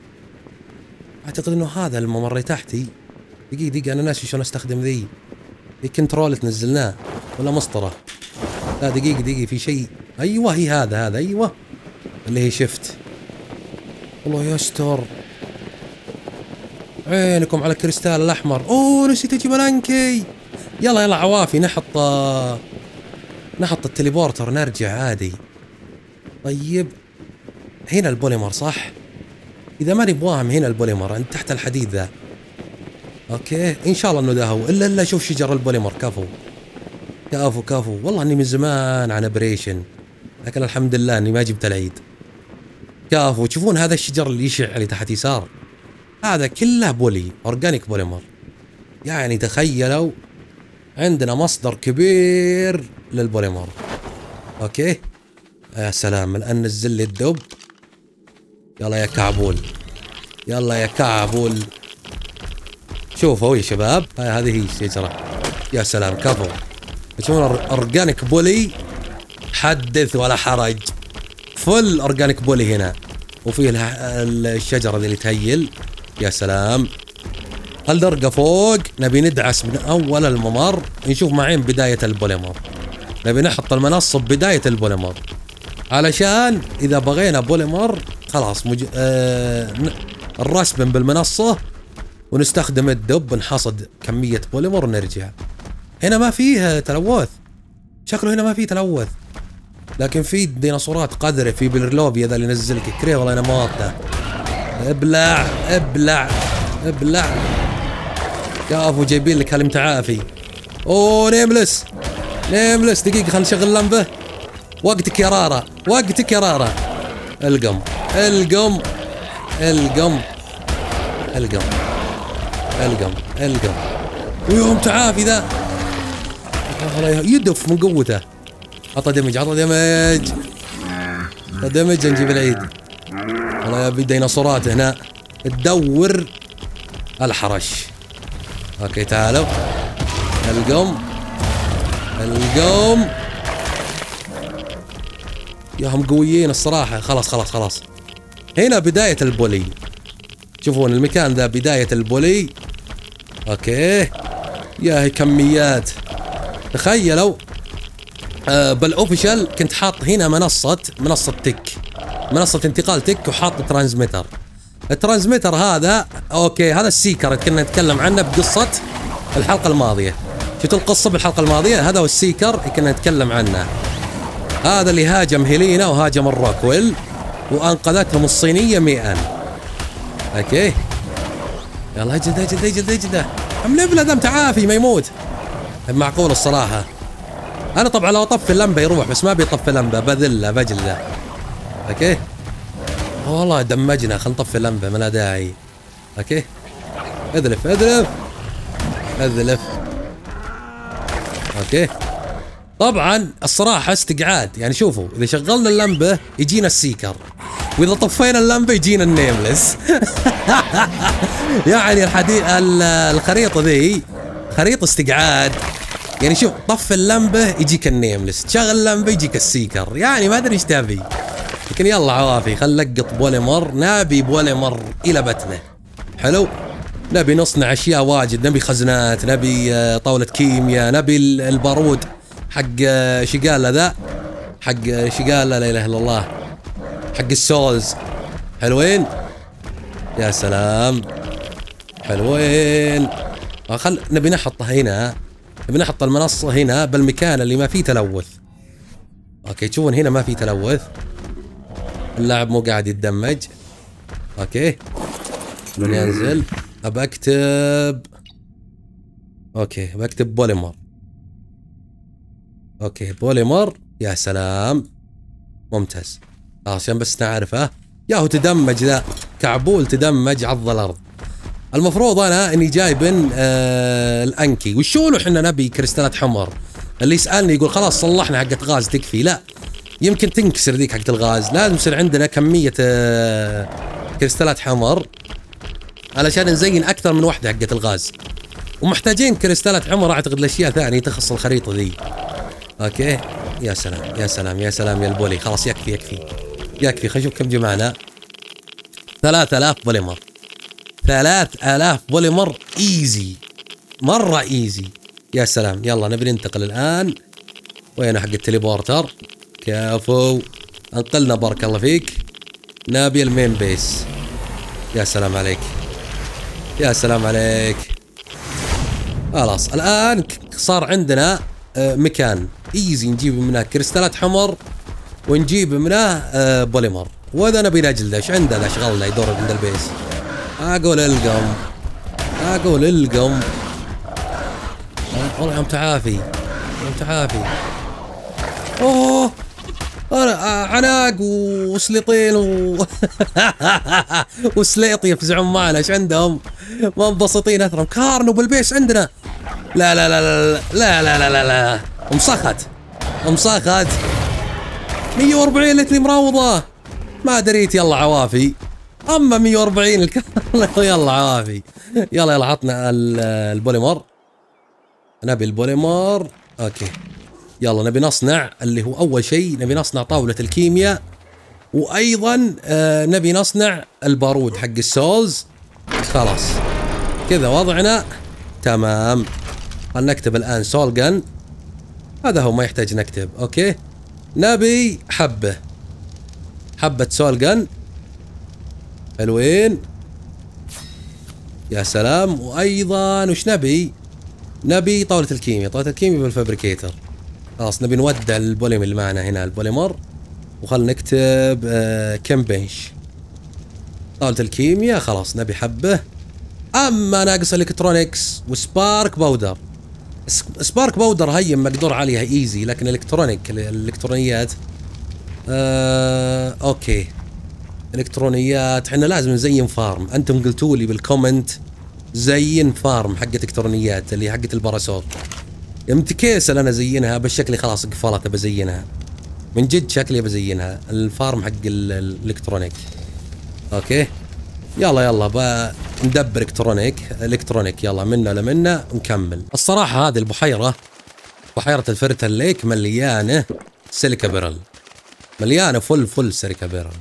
اعتقد انه هذا الممر تحتي دقيقة دقيقة انا ناسي شلون استخدم ذي كنترول تنزلناه ولا مسطره لا دقيقه دقيقه في شيء ايوه هي هذا هذا ايوه اللي هي شفت الله يستر عينكم على الكريستال الاحمر اوه نسيت اجيب الانكي يلا يلا عوافي نحط نحط التليبورتر نرجع عادي طيب هنا البوليمر صح؟ اذا ما نبغاهم هنا البوليمر انت تحت الحديد ذا اوكي ان شاء الله انه ده هو الا الا شوف شجر البوليمر كفو كفو كفو والله اني من زمان عن ابريشن لكن الحمد لله اني ما جبت العيد كفو تشوفون هذا الشجر اللي يشع اللي تحت يسار هذا كله بولي اورجانيك بوليمر يعني تخيلوا عندنا مصدر كبير للبوليمر اوكي يا سلام الان نزل لي الدب يلا يا كعبول يلا يا كعبول شوفوا يا شباب هذه هي الشجرة يا سلام كفو تشوفون اورجانيك بولي حدث ولا حرج فل اورجانيك بولي هنا وفيه الشجرة اللي تهيل يا سلام هل درجة فوق نبي ندعس من أول الممر نشوف معين بداية البوليمر نبي نحط المنصة بداية البوليمر علشان إذا بغينا بوليمر خلاص مج... آه... الرسم بالمنصة ونستخدم الدب نحصد كمية بوليمر ونرجع هنا ما فيه تلوث شكله هنا ما فيه تلوث لكن في ديناصورات قذرة في بالرلوبيا ذا اللي نزلك لك كريه والله انا ماطه ابلع ابلع ابلع كافو جايبين لك هالمتعافي اوه نيملس نيملس دقيقة خلنا نشغل اللمبة وقتك يا رارا وقتك يا رارا القم القم القم القم القم القم ويوم تعافي ذا يدف من قوته عطى دمج عطى دمج عطى دمج نجيب العيد والله بي ديناصورات هنا تدور الحرش اوكي تعالوا القم القم ياهم قويين الصراحه خلاص خلاص خلاص هنا بدايه البولي شوفون المكان ذا بدايه البولي اوكي يا هي كميات تخيلوا آه بالاوفيشال كنت حاط هنا منصه منصه تك منصه انتقال تك وحاط ترانزميتر الترانزميتر هذا اوكي هذا السيكر كنا نتكلم عنه بقصه الحلقه الماضيه شفت القصه بالحلقه الماضيه هذا هو السيكر كنا نتكلم عنه هذا اللي هاجم هيلينا وهاجم الروكويل وانقذتهم الصينيه 100 اوكي يلا اجلد اجلد اجلد ام ملبله دم تعافي ما يموت طيب، معقول الصراحه انا طبعا لو اطفي اللمبه يروح بس ما بيطفي اللمبه بذله بجله اوكي والله دمجنا خلينا نطفي اللمبه ما لها داعي اوكي اذلف اذلف اذلف اوكي طبعا الصراحه استقعاد يعني شوفوا اذا شغلنا اللمبه يجينا السيكر واذا طفينا اللمبه يجينا النيملس *laughs* يعني الحديث الخريطه ذي خريطه استقعاد يعني شوف طف اللمبه يجيك النيملس تشغل اللمبه يجيك السيكر يعني ما ادري ايش تبي لكن يلا عوافي خل نلقط بوليمر نبي بوليمر الى بتنه حلو نبي نصنع اشياء واجد نبي خزنات نبي آه، طاوله كيمياء نبي البارود حق آه، شقاله ذا حق آه، شقاله لا اله الا الله حق السولز حلوين يا سلام حلوين آه، خل نبي نحطه هنا نبي نحط المنصة هنا بالمكان اللي ما فيه تلوث اوكي تشوفون هنا ما في تلوث اللاعب مو قاعد يتدمج اوكي خليني انزل ابى اكتب اوكي بكتب بوليمر اوكي بوليمر يا سلام ممتاز آه، عشان بس نعرف ها ياهو تدمج ذا كعبول تدمج عض الارض المفروض انا اني جايبن آه الانكي وشو له احنا نبي كريستالات حمر اللي يسالني يقول خلاص صلحنا حقه غاز تكفي لا يمكن تنكسر ذيك حقه الغاز لازم يصير عندنا كميه آه كريستالات حمر علشان نزين اكثر من وحده حقه الغاز ومحتاجين كريستالات حمر اعتقد لاشياء ثانيه تخص الخريطه ذي اوكي يا سلام يا سلام يا سلام يا البولي خلاص يكفي يكفي يكفي خشب كم جمعنا 3000 بوليمر 3000 بوليمر ايزي مره ايزي يا سلام يلا نبي ننتقل الان وين حق التليبورتر كفو انقلنا بارك الله فيك نبي المين بيس يا سلام عليك يا سلام عليك خلاص الان صار عندنا آه، مكان ايزي نجيب منها كريستالات حمر ونجيب منه بوليمر واذا نبي نجلده ايش عنده ذا شغلنا يدور عند البيس اقول القم اقول القم والله يوم تعافي يوم تعافي اوه انا عناق وسليطين و... وسليط يفزعون معنا ايش عندهم؟ ما منبسطين اثرهم كارنو بالبيس عندنا لا لا لا لا لا لا لا لا لا مسخت مسخت 140 لتر مروضه ما دريت يلا عوافي اما 140 *laughs* يلا عوافي يلا يلا عطنا البوليمر نبي البوليمر اوكي يلا نبي نصنع اللي هو اول شيء نبي نصنع طاوله الكيمياء وايضا آه، نبي نصنع البارود حق السولز خلاص كذا وضعنا تمام خلنا نكتب الان سولجن هذا هو ما يحتاج نكتب اوكي نبي حبة حبة سول جن حلوين يا سلام وايضا وش نبي؟ نبي طاولة الكيمياء، طاولة الكيمياء بالفابريكيتر خلاص نبي نودع البوليمر اللي معنا هنا البوليمر وخلنا نكتب آه كم بنش طاولة الكيمياء خلاص نبي حبه اما ناقص الكترونكس وسبارك باودر سبارك باودر هين مقدور عليها ايزي لكن الكترونيك الالكترونيات آه اوكي الكترونيات احنا لازم نزين فارم انتم قلتوا لي بالكومنت زين فارم حقت الكترونيات اللي حقت الباراسول يوم تكيسل انا زينها بس شكلي خلاص قفلت بزينها من جد شكلي بزينها الفارم حق الالكترونيك اوكي يلا يلا ندبر الكترونيك الكترونيك يلا منا لمنا نكمل الصراحه هذه البحيره بحيره الفرت ليك مليانه سيليكا بيرل مليانه فل فل سيليكا بيرل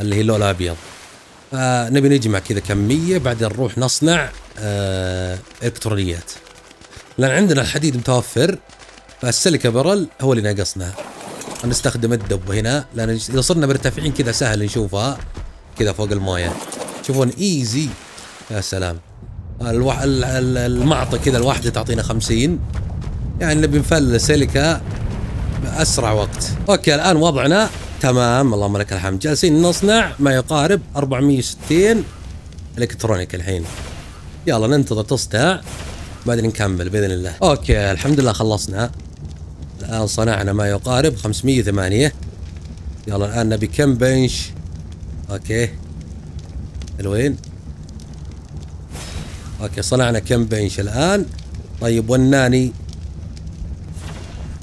اللي هي لونها ابيض فنبي آه، نجمع كذا كميه بعدين نروح نصنع آه، الكترونيات لان عندنا الحديد متوفر فالسيليكا بيرل هو اللي ناقصنا نستخدم الدب هنا لان اذا صرنا مرتفعين كذا سهل نشوفها كذا فوق المويه تشوفون ايزي يا سلام الوح... المعطى كذا الواحده تعطينا 50 يعني نبي نفل سيليكا باسرع وقت اوكي الان وضعنا تمام اللهم لك الحمد جالسين نصنع ما يقارب 460 الكترونيك الحين يلا ننتظر تصدع بعدين نكمل باذن الله اوكي الحمد لله خلصنا الان صنعنا ما يقارب 508 يلا الان نبي كم بنش اوكي حلوين اوكي صنعنا كم بنش الان طيب والناني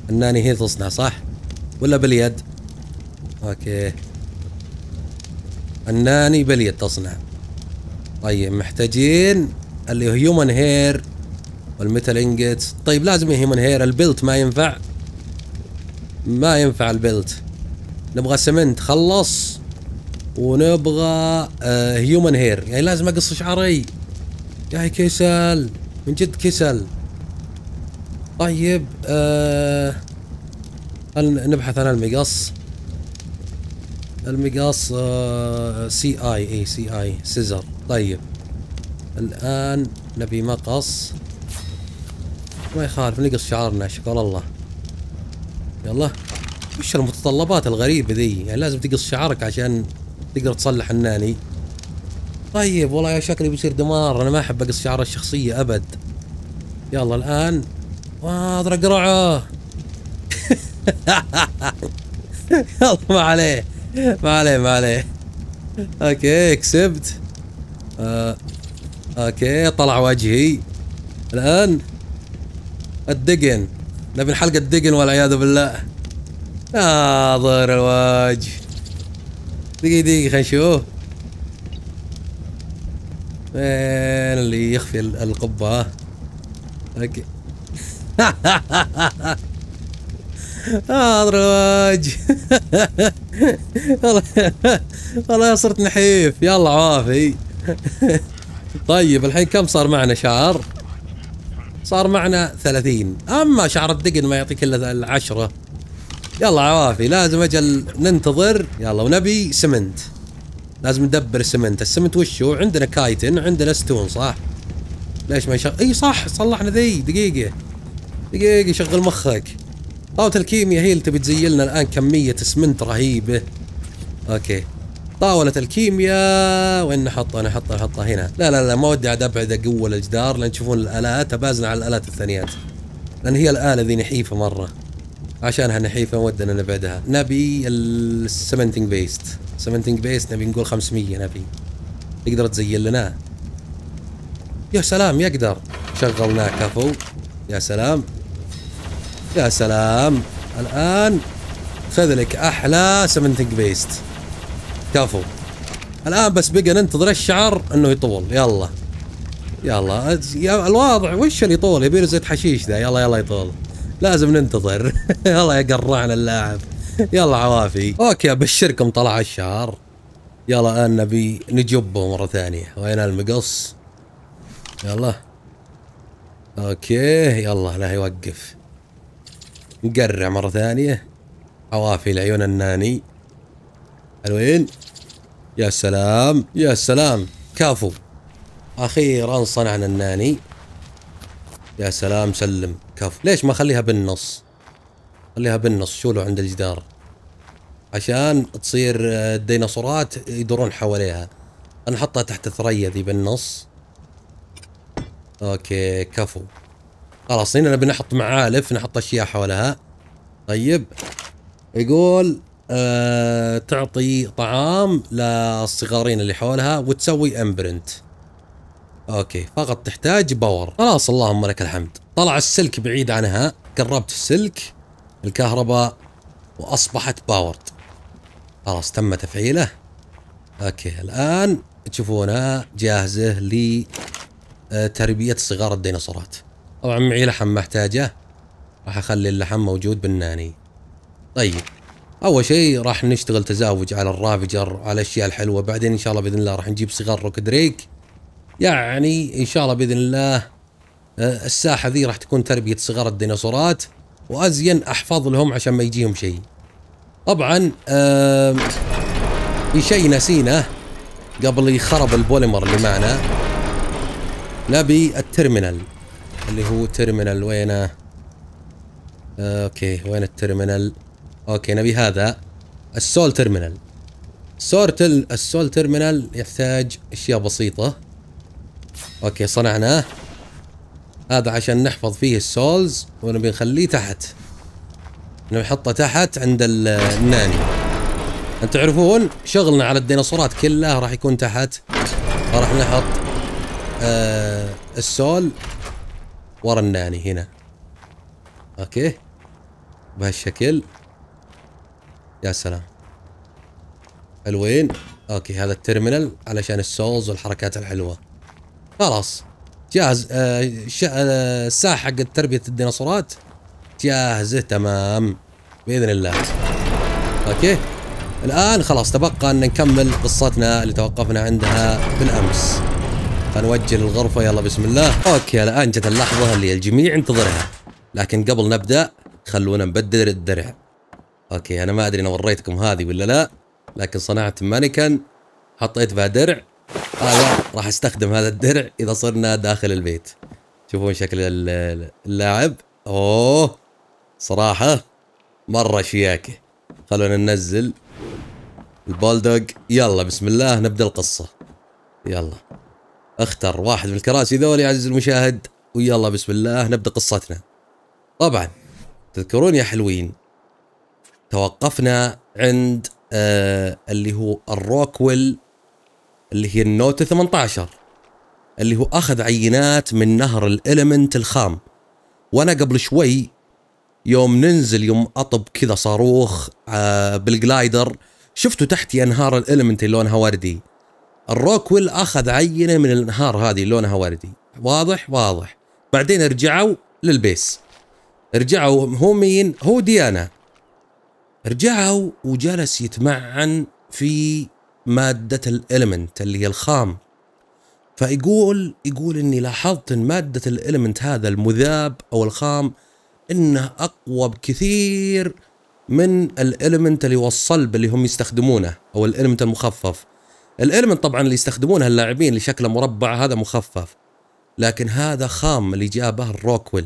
الناني هي تصنع صح ولا باليد اوكي الناني باليد تصنع طيب محتاجين اللي هو هيومن هير والميتال انجتس طيب لازم هيومن هير البلت ما ينفع ما ينفع البلت نبغى سمنت خلص ونبغى هيومن آه، هير يعني لازم اقص شعري يا كسل من جد كسل طيب آه نبحث عن المقص المقص آه سي اي اي سي اي سيزر طيب الان نبي مقص ما يخالف نقص شعرنا شكر الله يلا وش المتطلبات الغريبه ذي يعني لازم تقص شعرك عشان تقدر تصلح الناني طيب والله يا شكلي بيصير دمار انا ما احب اقص شعر الشخصيه ابد يلا الان اضرب قرعه *laughs* يلا ما عليه ما عليه ما عليه اوكي كسبت آه. اوكي طلع وجهي الان الدقن نبي نحلق الدقن والعياذ بالله ناظر الوجه دقيقة دقيقة خلينا نشوف وين اللي يخفي القبة ها اوكي حاضر *laughs* الوجه *laughs* والله صرت نحيف يلا عوافي طيب الحين كم صار معنا شعر؟ صار معنا ثلاثين اما شعر الدقن ما يعطيك الا العشره يلا عوافي لازم اجل ننتظر يلا ونبي سمنت لازم ندبر السمنت السمنت وشو عندنا كايتن عندنا ستون صح ليش ما يشغ... اي صح صلحنا ذي دقيقة دقيقة شغل مخك طاولة الكيمياء هي اللي تبي تزيلنا الان كمية اسمنت رهيبة اوكي طاولة الكيمياء وين نحطها نحطها نحطها هنا لا لا لا ما ودي عاد ابعد قوة الجدار لان تشوفون الالات ابازنا على الالات الثانيات لان هي الالة ذي نحيفة مرة عشانها نحيفه ودنا نبعدها نبي السمنتنج بيست سمنتنج بيست نبي نقول 500 نبي تقدر تزين لنا يا سلام يقدر شغلناه كفو يا سلام يا سلام الان خذ لك احلى سمنتنج بيست كفو الان بس بقى ننتظر الشعر انه يطول يلا يلا الواضح وش اللي يطول يبي زيت حشيش ذا يلا يلا يطول لازم ننتظر يلا *laughs* يقرعنا اللاعب يلا عوافي اوكي ابشركم طلع الشهر يلا الان آه، نبي نجبه مره ثانيه وين المقص يلا اوكي يلا لا يوقف نقرع مره ثانيه عوافي لعيون الناني حلوين يا سلام يا سلام كافو اخيرا صنعنا الناني يا سلام سلم كف ليش ما خليها بالنص خليها بالنص شولوا عند الجدار عشان تصير آه، الديناصورات يدورون حواليها نحطها تحت الثريا ذي بالنص اوكي كفو خلاص هنا نبي نحط معالف نحط اشياء حولها طيب يقول أه تعطي طعام للصغارين اللي حولها وتسوي امبرنت اوكي فقط تحتاج باور خلاص اللهم لك الحمد طلع السلك بعيد عنها قربت السلك الكهرباء وأصبحت باورد خلاص تم تفعيله أوكي الآن تشوفونها جاهزة لتربية صغار الديناصورات طبعا معي لحم محتاجه راح أخلي اللحم موجود بالناني طيب اول شيء راح نشتغل تزاوج على الرافجر على الاشياء الحلوه بعدين ان شاء الله باذن الله راح نجيب صغار روك دريك يعني ان شاء الله باذن الله آه، الساحه ذي راح تكون تربيه صغار الديناصورات وازين احفظ لهم عشان ما يجيهم شيء طبعا في شيء نسيناه قبل يخرب البوليمر اللي معنا نبي الترمينال اللي هو ترمينال وينه آه، اوكي وين الترمينال اوكي نبي هذا السول ترمينال سورتل السول ترمينال يحتاج اشياء بسيطه اوكي صنعناه هذا عشان نحفظ فيه السولز ونبي نخليه تحت نبي نحطه تحت عند الناني انتم تعرفون شغلنا على الديناصورات كلها راح يكون تحت راح نحط آه السول ورا الناني هنا اوكي بهالشكل يا سلام حلوين اوكي هذا الترمينال علشان السولز والحركات الحلوه خلاص جاهز آه، آه، الساحه حق تربيه الديناصورات جاهزه تمام باذن الله اوكي الان خلاص تبقى ان نكمل قصتنا اللي توقفنا عندها بالامس فنوجه الغرفة يلا بسم الله اوكي الان جت اللحظه اللي الجميع ينتظرها لكن قبل نبدا خلونا نبدل الدرع اوكي انا ما ادري انا وريتكم هذه ولا لا لكن صنعت مانيكن حطيت بها درع انا آه، راح استخدم هذا الدرع اذا صرنا داخل البيت شوفون شكل اللاعب اوه صراحه مره شياكه خلونا ننزل البولدوج يلا بسم الله نبدا القصه يلا اختر واحد من الكراسي ذول يا عزيزي المشاهد ويلا بسم الله نبدا قصتنا طبعا تذكرون يا حلوين توقفنا عند آه اللي هو الروكويل اللي هي النوتة 18 اللي هو أخذ عينات من نهر الإلمنت الخام وأنا قبل شوي يوم ننزل يوم أطب كذا صاروخ آه، بالجلايدر شفتوا تحتي أنهار الإلمنت اللي لونها وردي الروكويل أخذ عينة من الأنهار هذه اللي لونها وردي واضح واضح بعدين رجعوا للبيس رجعوا هو مين هو ديانا رجعوا وجلس يتمعن في مادة الإلمنت اللي هي الخام فيقول يقول إني لاحظت إن مادة الإلمنت هذا المذاب أو الخام إنه أقوى بكثير من الإلمنت اللي هو الصلب اللي هم يستخدمونه أو الإلمنت المخفف الإلمنت طبعا اللي يستخدمونه اللاعبين اللي شكله مربع هذا مخفف لكن هذا خام اللي جابه الروكويل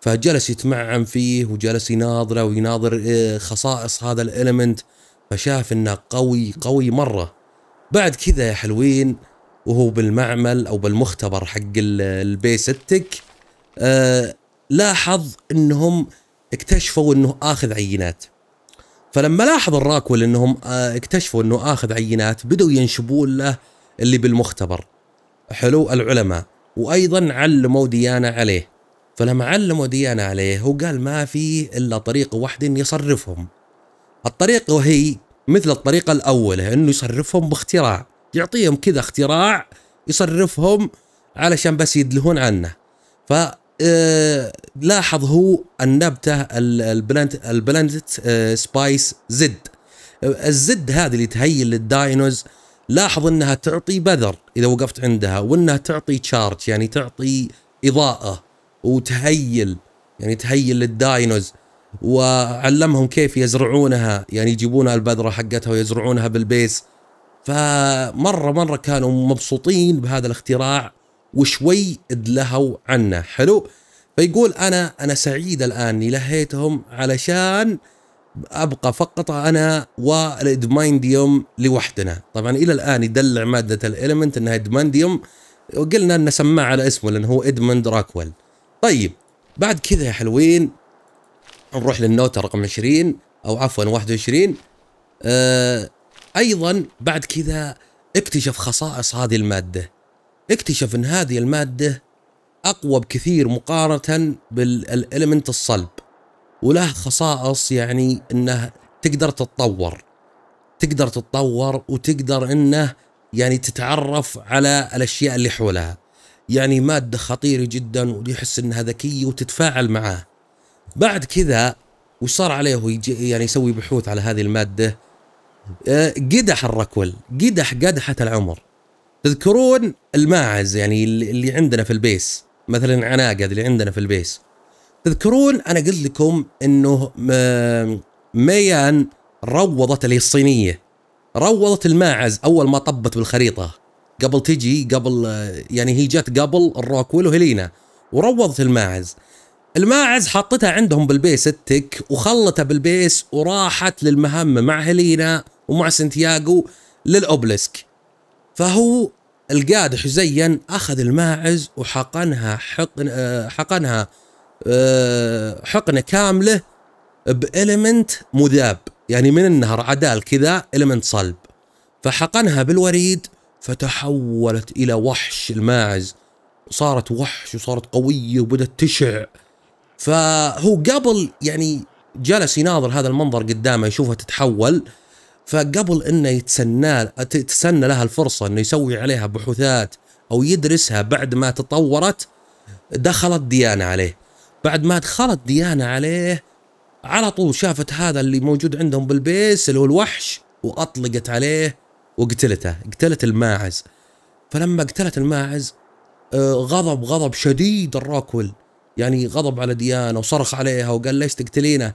فجلس يتمعن فيه وجلس يناظره ويناظر إيه، خصائص هذا الإلمنت فشاف انه قوي قوي مره بعد كذا يا حلوين وهو بالمعمل او بالمختبر حق البيستك آه لاحظ انهم اكتشفوا انه اخذ عينات فلما لاحظ الراكول انهم آه اكتشفوا انه اخذ عينات بدوا ينشبون له اللي بالمختبر حلو العلماء وايضا علموا ديانا عليه فلما علموا ديانا عليه هو قال ما في الا طريقه واحده اني اصرفهم الطريقة وهي مثل الطريقة الأولى أنه يصرفهم باختراع يعطيهم كذا اختراع يصرفهم علشان بس يدلهون عنه ف آه، لاحظ هو النبتة البلانت البلانت سبايس آه، زد الزد هذه اللي تهيل للداينوز لاحظ انها تعطي بذر اذا وقفت عندها وانها تعطي تشارج يعني تعطي اضاءه وتهيل يعني تهيل للداينوز وعلمهم كيف يزرعونها يعني يجيبونها البذره حقتها ويزرعونها بالبيس فمره مره كانوا مبسوطين بهذا الاختراع وشوي ادلهوا عنه حلو فيقول انا انا سعيد الان اني لهيتهم علشان ابقى فقط انا والادمانديوم لوحدنا طبعا الى الان يدلع ماده الاليمنت انها ادمانديوم وقلنا انه سماه على اسمه لانه هو ادموند راكويل طيب بعد كذا يا حلوين نروح للنوتة رقم 20 او عفوا 21 آه ايضا بعد كذا اكتشف خصائص هذه المادة اكتشف ان هذه المادة اقوى بكثير مقارنة بالاليمنت الصلب وله خصائص يعني انه تقدر تتطور تقدر تتطور وتقدر انه يعني تتعرف على الاشياء اللي حولها يعني مادة خطيرة جدا ويحس انها ذكية وتتفاعل معاه بعد كذا وش صار عليه هو يعني يسوي بحوث على هذه الماده آه، قدح الركول قدح قدحه العمر تذكرون الماعز يعني اللي عندنا في البيس مثلا عناقد اللي عندنا في البيس تذكرون انا قلت لكم انه ميان روضت اللي الصينيه روضت الماعز اول ما طبت بالخريطه قبل تجي قبل آه، يعني هي جت قبل الروكويل وهلينا وروضت الماعز الماعز حطتها عندهم بالبيس التك وخلطها بالبيس وراحت للمهمة مع هلينا ومع سنتياغو للأوبلسك فهو القادح زين أخذ الماعز وحقنها حقن آه، حقنها آه، حقنة كاملة بإلمنت مذاب يعني من النهر عدال كذا إلمنت صلب فحقنها بالوريد فتحولت إلى وحش الماعز صارت وحش وصارت قوية وبدت تشع فهو قبل يعني جلس يناظر هذا المنظر قدامه يشوفها تتحول فقبل انه يتسنى تتسنى لها الفرصه انه يسوي عليها بحوثات او يدرسها بعد ما تطورت دخلت ديانه عليه بعد ما دخلت ديانه عليه على طول شافت هذا اللي موجود عندهم بالبيس اللي هو الوحش واطلقت عليه وقتلته قتلت الماعز فلما قتلت الماعز آه، غضب غضب شديد الروكويل يعني غضب على ديانه وصرخ عليها وقال ليش تقتلينه؟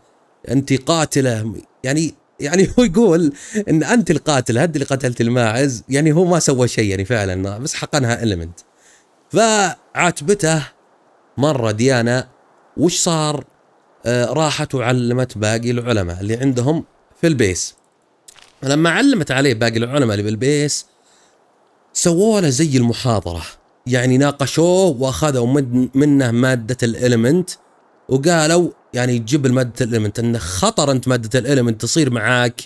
انت قاتله يعني يعني هو يقول ان انت القاتل انت اللي قتلت الماعز يعني هو ما سوى شيء يعني فعلا بس حقنها المنت فعاتبته مره ديانه وش صار؟ آه راحت وعلمت باقي العلماء اللي عندهم في البيس لما علمت عليه باقي العلماء اللي بالبيس سووا له زي المحاضره يعني ناقشوه واخذوا منه ماده الاليمنت وقالوا يعني جيب الماده الاليمنت انه خطر انت ماده الاليمنت تصير معاك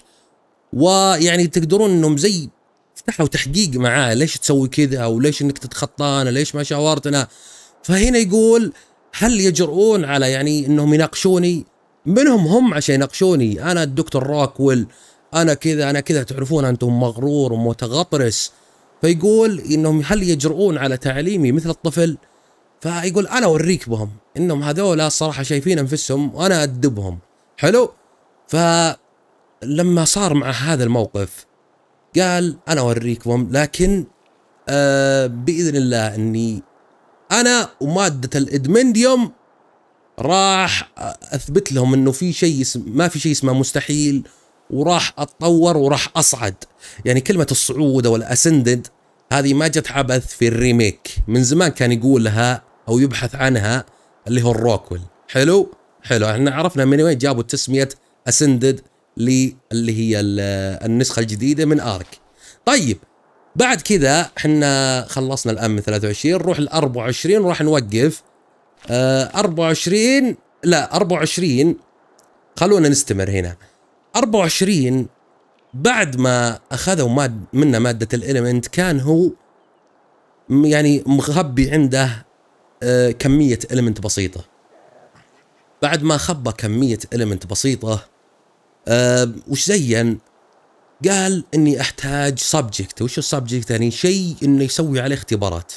ويعني تقدرون انهم زي فتحوا تحقيق معاه ليش تسوي كذا او ليش انك تتخطانا ليش ما شاورتنا فهنا يقول هل يجرؤون على يعني انهم يناقشوني منهم هم عشان يناقشوني انا الدكتور روكويل انا كذا انا كذا تعرفون انتم مغرور ومتغطرس فيقول انهم هل يجرؤون على تعليمي مثل الطفل فيقول انا اوريك بهم انهم هذول صراحه شايفين انفسهم وانا ادبهم حلو فلما صار مع هذا الموقف قال انا اوريك بهم لكن آه باذن الله اني انا وماده الادمنديوم راح اثبت لهم انه في شيء ما في شيء اسمه مستحيل وراح اتطور وراح اصعد يعني كلمه الصعود او الاسندد هذه ما جت عبث في الريميك من زمان كان يقولها او يبحث عنها اللي هو الروكول حلو حلو احنا عرفنا من وين جابوا تسميه اسندد للي هي النسخه الجديده من ارك طيب بعد كذا احنا خلصنا الان من 23 نروح ل 24 وراح نوقف اه 24 لا 24 خلونا نستمر هنا 24 بعد ما اخذوا ماد منا ماده الاليمنت كان هو يعني مخبي عنده آه، كميه اليمنت بسيطه بعد ما خبى كميه اليمنت بسيطه آه، وش زين قال اني احتاج سبجكت وش السبجكت يعني شيء انه يسوي عليه اختبارات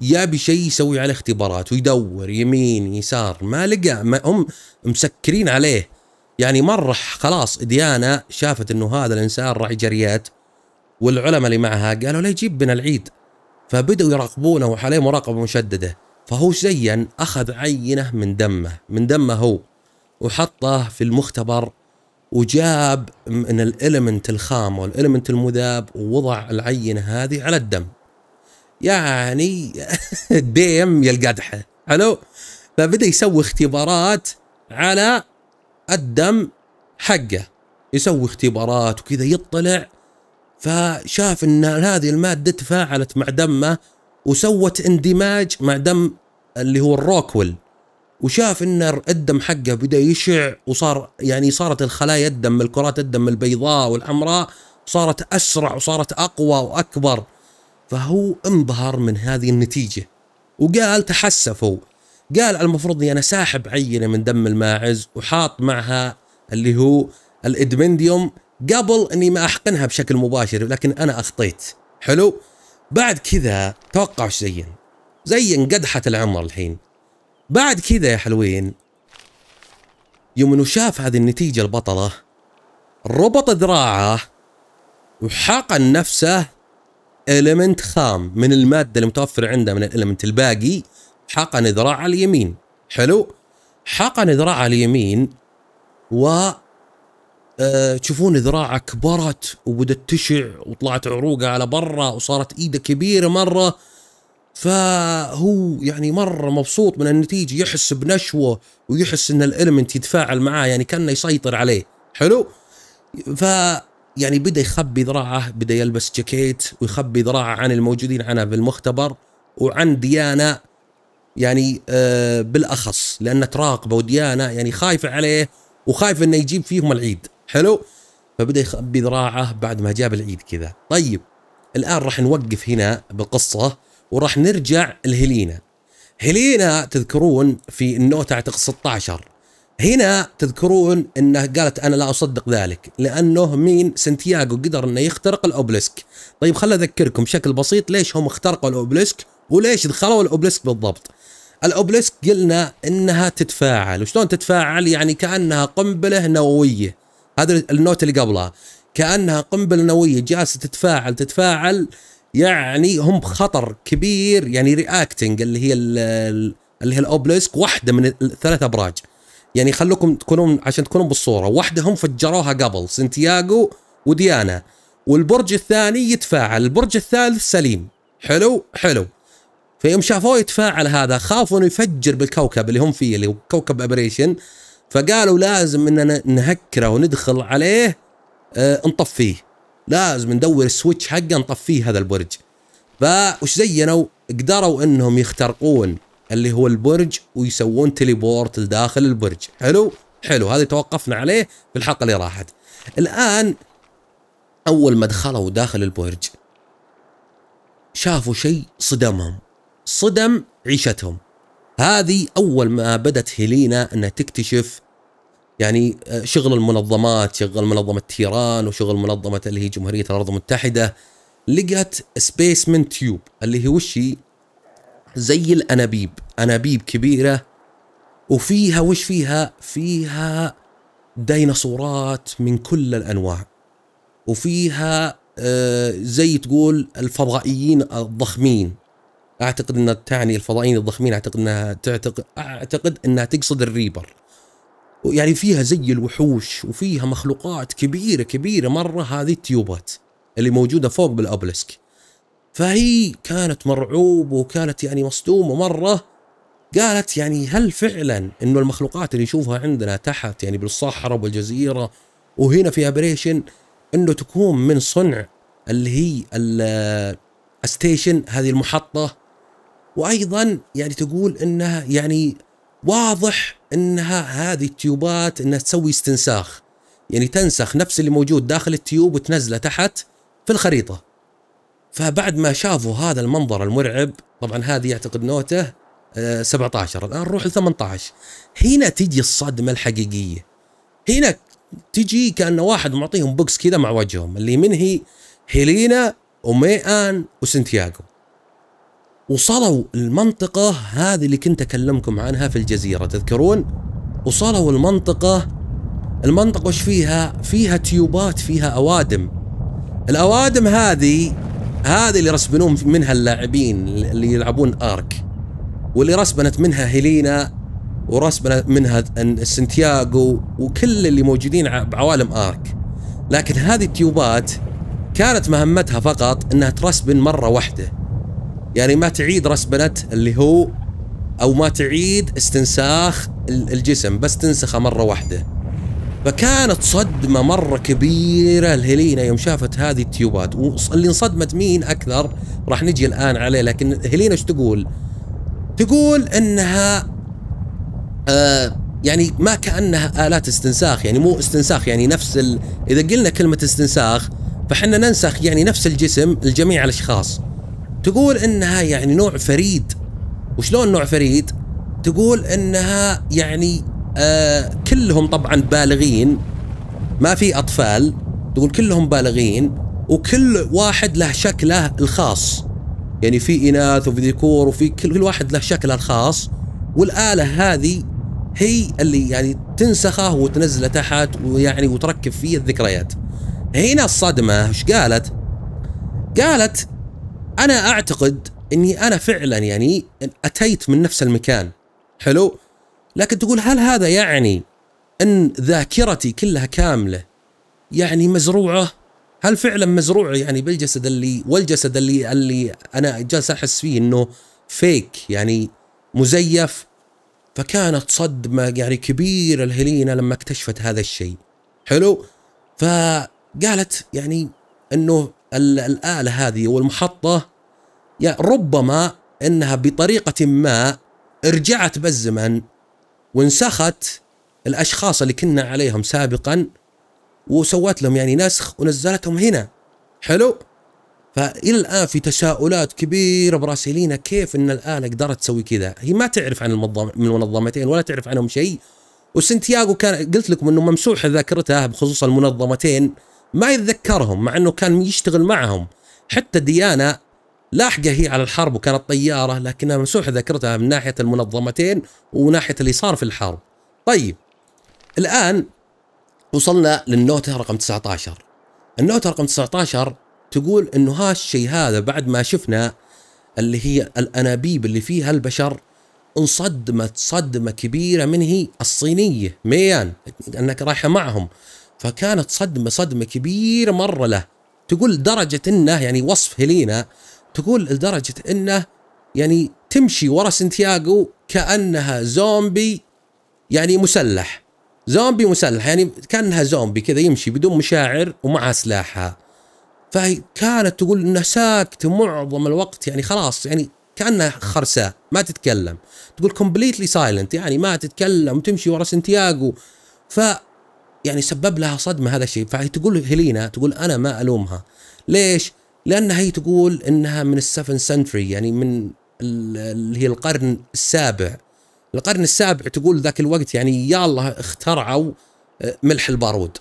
يبي شيء يسوي عليه اختبارات ويدور يمين يسار ما لقى ما هم مسكرين عليه يعني مره خلاص ديانا شافت انه هذا الانسان راعي جريات والعلماء اللي معها قالوا لا يجيب بنا العيد فبدأوا يراقبونه وعليه مراقبة مشددة فهو زين أخذ عينة من دمه من دمه هو وحطه في المختبر وجاب من الاليمنت الخام والاليمنت المذاب ووضع العينة هذه على الدم يعني *laughs* ديم يا القدحة حلو فبدأ يسوي اختبارات على الدم حقه يسوي اختبارات وكذا يطلع فشاف ان هذه الماده تفاعلت مع دمه وسوت اندماج مع دم اللي هو الروكويل وشاف ان الدم حقه بدا يشع وصار يعني صارت الخلايا الدم الكرات الدم البيضاء والحمراء صارت اسرع وصارت اقوى واكبر فهو انبهر من هذه النتيجه وقال تحسفوا قال المفروض اني انا ساحب عينه من دم الماعز وحاط معها اللي هو الادمنديوم قبل اني ما احقنها بشكل مباشر لكن انا اخطيت حلو بعد كذا توقعوا ايش زين زين قدحة العمر الحين بعد كذا يا حلوين يوم انه شاف هذه النتيجة البطلة ربط ذراعه وحقن نفسه المنت خام من المادة المتوفرة عنده من الالمنت الباقي حقن ذراع اليمين حلو حقن ذراع اليمين و آه، تشوفون ذراعه كبرت وبدت تشع وطلعت عروقه على برا وصارت ايده كبيره مره فهو يعني مره مبسوط من النتيجه يحس بنشوه ويحس ان الالمنت يتفاعل معاه يعني كانه يسيطر عليه حلو ف يعني بدا يخبي ذراعه بدا يلبس جاكيت ويخبي ذراعه عن الموجودين عنه بالمختبر وعن ديانه يعني آه، بالاخص لان تراقبه وديانه يعني خايفه عليه وخايف انه يجيب فيهم العيد حلو فبدا يخبي ذراعه بعد ما جاب العيد كذا طيب الان راح نوقف هنا بالقصه وراح نرجع لهيلينا هيلينا تذكرون في النوتة اعتقد 16 هنا تذكرون انه قالت انا لا اصدق ذلك لانه مين سنتياغو قدر انه يخترق الاوبلسك طيب خل اذكركم بشكل بسيط ليش هم اخترقوا الاوبلسك وليش دخلوا الاوبلسك بالضبط الاوبليسك قلنا انها تتفاعل وشلون تتفاعل يعني كانها قنبله نوويه هذا النوت اللي قبلها كانها قنبله نوويه جالسه تتفاعل تتفاعل يعني هم بخطر كبير يعني رياكتنج اللي هي اللي هي الاوبليسك واحده من الثلاث ابراج يعني خلوكم تكونون عشان تكونون بالصوره واحده هم فجروها قبل سنتياغو وديانا والبرج الثاني يتفاعل البرج الثالث سليم حلو حلو فيوم شافوه يتفاعل هذا خافوا انه يفجر بالكوكب اللي هم فيه اللي هو كوكب ابريشن فقالوا لازم اننا نهكره وندخل عليه آه نطفيه لازم ندور السويتش حقه نطفيه هذا البرج فوش زينوا قدروا انهم يخترقون اللي هو البرج ويسوون تليبورت لداخل البرج حلو حلو هذه توقفنا عليه في الحلقه اللي راحت الان اول ما دخلوا داخل البرج شافوا شيء صدمهم صدم عيشتهم هذه أول ما بدت هيلينا أنها تكتشف يعني آه، شغل المنظمات شغل منظمة تيران وشغل منظمة اللي هي جمهورية الأرض المتحدة لقت سبيسمنت تيوب اللي هي وشي زي الأنابيب أنابيب كبيرة وفيها وش فيها فيها ديناصورات من كل الأنواع وفيها آه، زي تقول الفضائيين الضخمين اعتقد انها تعني الفضائيين الضخمين اعتقد انها تعتقد اعتقد انها تقصد الريبر يعني فيها زي الوحوش وفيها مخلوقات كبيره كبيره مره هذه التيوبات اللي موجوده فوق بالابلسك فهي كانت مرعوب وكانت يعني مصدومه مره قالت يعني هل فعلا انه المخلوقات اللي نشوفها عندنا تحت يعني بالصحراء والجزيره وهنا في ابريشن انه تكون من صنع اللي هي الستيشن هذه المحطه وايضا يعني تقول انها يعني واضح انها هذه التيوبات انها تسوي استنساخ يعني تنسخ نفس اللي موجود داخل التيوب وتنزله تحت في الخريطه فبعد ما شافوا هذا المنظر المرعب طبعا هذه يعتقد نوته 17 آه، الان نروح ل 18 هنا تجي الصدمه الحقيقيه هنا تجي كان واحد معطيهم بوكس كذا مع وجههم اللي هي هيلينا وميان وسنتياغو وصلوا المنطقة هذه اللي كنت أكلمكم عنها في الجزيرة تذكرون وصلوا المنطقة المنطقة وش فيها فيها تيوبات فيها أوادم الأوادم هذه هذه اللي رسبنون منها اللاعبين اللي يلعبون ارك واللي رسبنت منها هيلينا ورسبنت منها سنتياغو وكل اللي موجودين بعوالم ارك لكن هذه التيوبات كانت مهمتها فقط انها ترسبن مره واحده يعني ما تعيد رسبنة اللي هو او ما تعيد استنساخ الجسم بس تنسخه مره واحده فكانت صدمه مره كبيره لهيلينا يوم شافت هذه التيوبات واللي انصدمت مين اكثر راح نجي الان عليه لكن هيلينا ايش تقول؟ تقول انها آه يعني ما كانها الات استنساخ يعني مو استنساخ يعني نفس ال... اذا قلنا كلمه استنساخ فحنا ننسخ يعني نفس الجسم لجميع الاشخاص تقول انها يعني نوع فريد وشلون نوع فريد تقول انها يعني آه كلهم طبعا بالغين ما في اطفال تقول كلهم بالغين وكل واحد له شكله الخاص يعني في اناث وفي ذكور وفي كل واحد له شكله الخاص والاله هذه هي اللي يعني تنسخه وتنزله تحت ويعني وتركب فيه الذكريات هنا الصدمه ايش قالت؟ قالت انا اعتقد اني انا فعلا يعني اتيت من نفس المكان حلو لكن تقول هل هذا يعني ان ذاكرتي كلها كامله يعني مزروعه هل فعلا مزروعه يعني بالجسد اللي والجسد اللي اللي انا جالس احس فيه انه فيك يعني مزيف فكانت صدمه يعني كبيره لهيلينا لما اكتشفت هذا الشيء حلو فقالت يعني انه الآلة هذه والمحطة يعني ربما أنها بطريقة ما رجعت بالزمن وانسخت الأشخاص اللي كنا عليهم سابقا وسوت لهم يعني نسخ ونزلتهم هنا حلو فإلى الآن في تساؤلات كبيرة براسلينا كيف أن الآلة قدرت تسوي كذا هي ما تعرف عن المنظمتين ولا تعرف عنهم شيء وسنتياغو كان قلت لكم أنه ممسوح ذاكرته بخصوص المنظمتين ما يتذكرهم مع انه كان يشتغل معهم حتى ديانا لاحقه هي على الحرب وكانت طياره لكنها ممسوحه ذاكرتها من ناحيه المنظمتين وناحيه اللي صار في الحرب. طيب الان وصلنا للنوتة رقم 19 النوتة رقم 19 تقول انه هالشيء هذا بعد ما شفنا اللي هي الانابيب اللي فيها البشر انصدمت صدمه كبيره من هي الصينيه ميان انك رايحه معهم فكانت صدمة صدمة كبيرة مرة له تقول لدرجة انه يعني وصف هيلينا تقول لدرجة انه يعني تمشي ورا سنتياغو كأنها زومبي يعني مسلح زومبي مسلح يعني كأنها زومبي كذا يمشي بدون مشاعر ومعها سلاحها فكانت تقول انه ساكت معظم الوقت يعني خلاص يعني كانها خرساء ما تتكلم تقول كومبليتلي سايلنت يعني ما تتكلم وتمشي ورا سنتياغو ف يعني سبب لها صدمه هذا الشيء فهي تقول هيلينا تقول انا ما الومها ليش؟ لانها هي تقول انها من السفن سنتري يعني من اللي هي القرن السابع القرن السابع تقول ذاك الوقت يعني يا الله اخترعوا آه، ملح البارود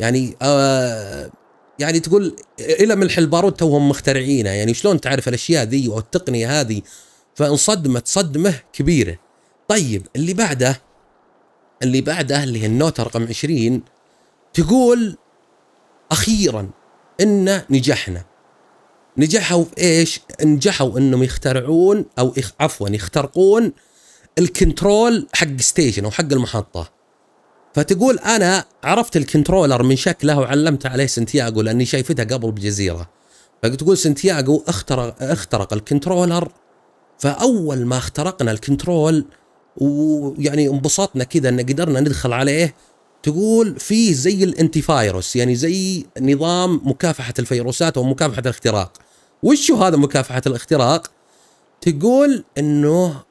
يعني آه يعني تقول الى ملح البارود توهم مخترعينه يعني شلون تعرف الاشياء ذي والتقنيه هذه فانصدمت صدمه كبيره طيب اللي بعده اللي بعده اللي هي النوتة رقم 20 تقول أخيرا إن نجحنا نجحوا في إيش؟ نجحوا إنهم يخترعون أو عفوا يخترقون الكنترول حق ستيشن أو حق المحطة فتقول أنا عرفت الكنترولر من شكله وعلمت عليه سنتياغو لأني شايفتها قبل بجزيرة فتقول سنتياغو اخترق, اخترق الكنترولر فأول ما اخترقنا الكنترول ويعني انبسطنا كذا ان قدرنا ندخل عليه إيه؟ تقول فيه زي الانتي فايروس يعني زي نظام مكافحه الفيروسات او مكافحه الاختراق وش هذا مكافحه الاختراق تقول انه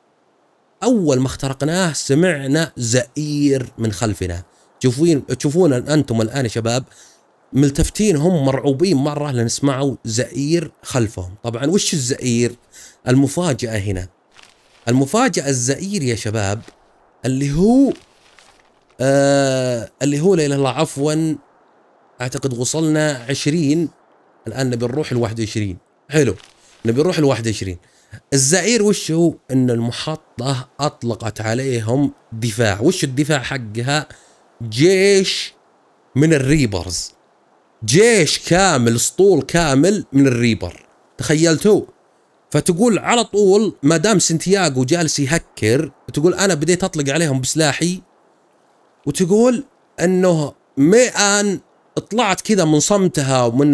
اول ما اخترقناه سمعنا زئير من خلفنا تشوفون تشوفون انتم الان يا شباب ملتفتين هم مرعوبين مره لان سمعوا زئير خلفهم طبعا وش الزئير المفاجاه هنا المفاجأة الزئير يا شباب اللي هو آه اللي هو لا إله إلا عفوا أعتقد وصلنا 20 الآن نبي نروح ال 21 حلو نبي نروح ال 21 الزعير وش هو؟ ان المحطة اطلقت عليهم دفاع، وش الدفاع حقها؟ جيش من الريبرز. جيش كامل اسطول كامل من الريبر. تخيلتوا؟ فتقول على طول ما دام سنتياغو جالس يهكر تقول انا بديت اطلق عليهم بسلاحي وتقول انه ميان طلعت كذا من صمتها ومن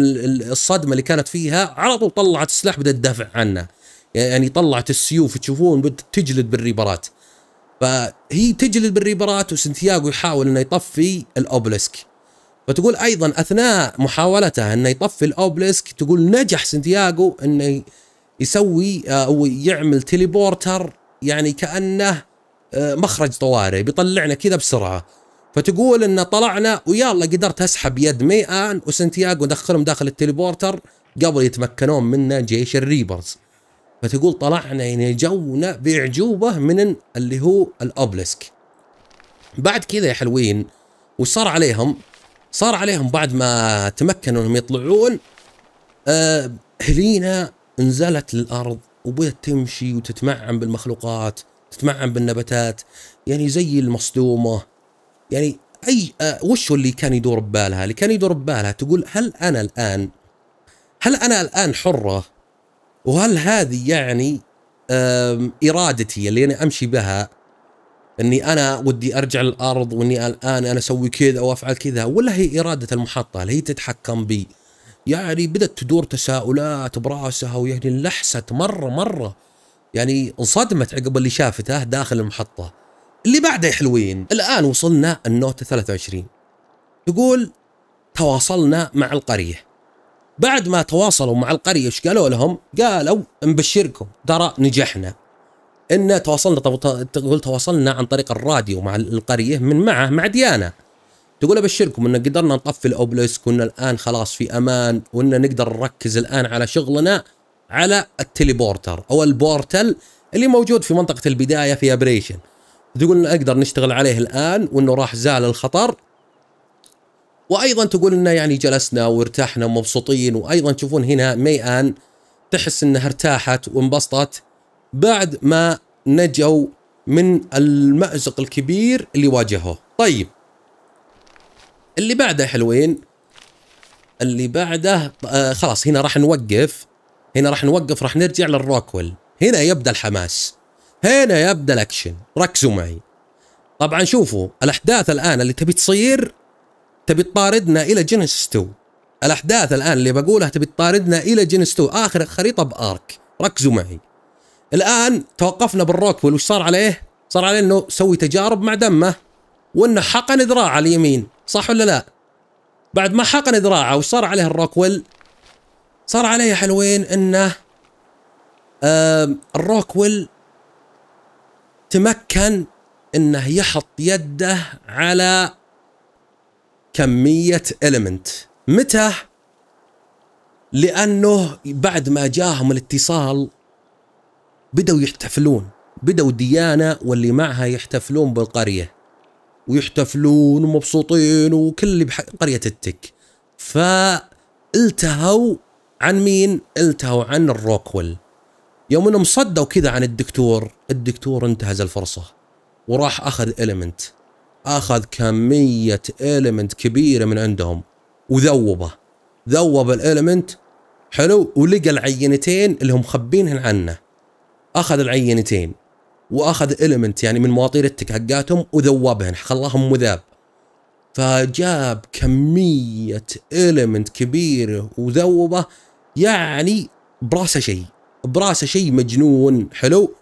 الصدمه اللي كانت فيها على طول طلعت السلاح بدات تدافع عنه يعني طلعت السيوف تشوفون بدت تجلد بالريبرات فهي تجلد بالريبرات وسنتياغو يحاول انه يطفي الاوبلسك فتقول ايضا اثناء محاولتها انه يطفي الاوبلسك تقول نجح سنتياغو انه يسوي آه، او يعمل تيليبورتر يعني كانه آه، مخرج طوارئ بيطلعنا كذا بسرعه فتقول ان طلعنا ويلا قدرت اسحب يد ميان وسنتياغو ادخلهم داخل التليبورتر قبل يتمكنون منا جيش الريبرز فتقول طلعنا يعني جونا باعجوبه من اللي هو الأوبلسك بعد كذا يا حلوين وش صار عليهم؟ صار عليهم بعد ما تمكنوا انهم يطلعون آه هلينا انزلت للأرض وبدت تمشي وتتمعن بالمخلوقات تتمعن بالنباتات يعني زي المصدومة يعني أي آه، وش اللي كان يدور ببالها اللي كان يدور ببالها تقول هل أنا الآن هل أنا الآن حرة وهل هذه يعني إرادتي اللي أنا أمشي بها اني انا ودي ارجع للارض واني الان انا اسوي كذا وافعل كذا ولا هي اراده المحطه اللي هي تتحكم بي يعني بدأت تدور تساؤلات براسها ويعني انلحست مرة مرة يعني انصدمت عقب اللي شافته داخل المحطة اللي بعده حلوين الآن وصلنا النوتة 23 تقول تواصلنا مع القرية بعد ما تواصلوا مع القرية ايش قالوا لهم؟ قالوا نبشركم ترى نجحنا ان تواصلنا تقول تواصلنا عن طريق الراديو مع القرية من معه مع ديانا تقول ابشركم ان قدرنا نطفي الاوبليسك وان الان خلاص في امان وان نقدر نركز الان على شغلنا على التليبورتر او البورتل اللي موجود في منطقه البدايه في ابريشن تقول ان اقدر نشتغل عليه الان وانه راح زال الخطر وايضا تقول انه يعني جلسنا وارتاحنا ومبسوطين وايضا تشوفون هنا ان تحس انها ارتاحت وانبسطت بعد ما نجوا من المأزق الكبير اللي واجهه طيب اللي بعده حلوين اللي بعده آه، خلاص هنا راح نوقف هنا راح نوقف راح نرجع للروكويل هنا يبدا الحماس هنا يبدا الاكشن ركزوا معي طبعا شوفوا الاحداث الان اللي تبي تصير تبي تطاردنا الى جينيسيس 2 الاحداث الان اللي بقولها تبي تطاردنا الى جينيسيس 2 اخر خريطه بارك ركزوا معي الان توقفنا بالروكويل وش صار عليه؟ صار عليه انه سوي تجارب مع دمه وانه حقن ذراعه اليمين صح ولا لا بعد ما حقن ذراعه وصار عليه الروكويل صار عليه حلوين انه الروكويل تمكن انه يحط يده على كمية المنت متى؟ لأنه بعد ما جاهم الاتصال بدأوا يحتفلون بدأوا ديانة واللي معها يحتفلون بالقرية ويحتفلون ومبسوطين وكل اللي بقرية التك فالتهوا عن مين؟ التهوا عن الروكويل يوم انهم صدوا كذا عن الدكتور الدكتور انتهز الفرصة وراح اخذ إلمنت اخذ كمية إلمنت كبيرة من عندهم وذوبه ذوب الإليمنت حلو ولقى العينتين اللي هم مخبينهن عنه اخذ العينتين واخذ المنت يعني من مواطير التك حقاتهم وذوبهن خلاهم مذاب فجاب كمية المنت كبيرة وذوبه يعني براسه شيء براسه شيء مجنون حلو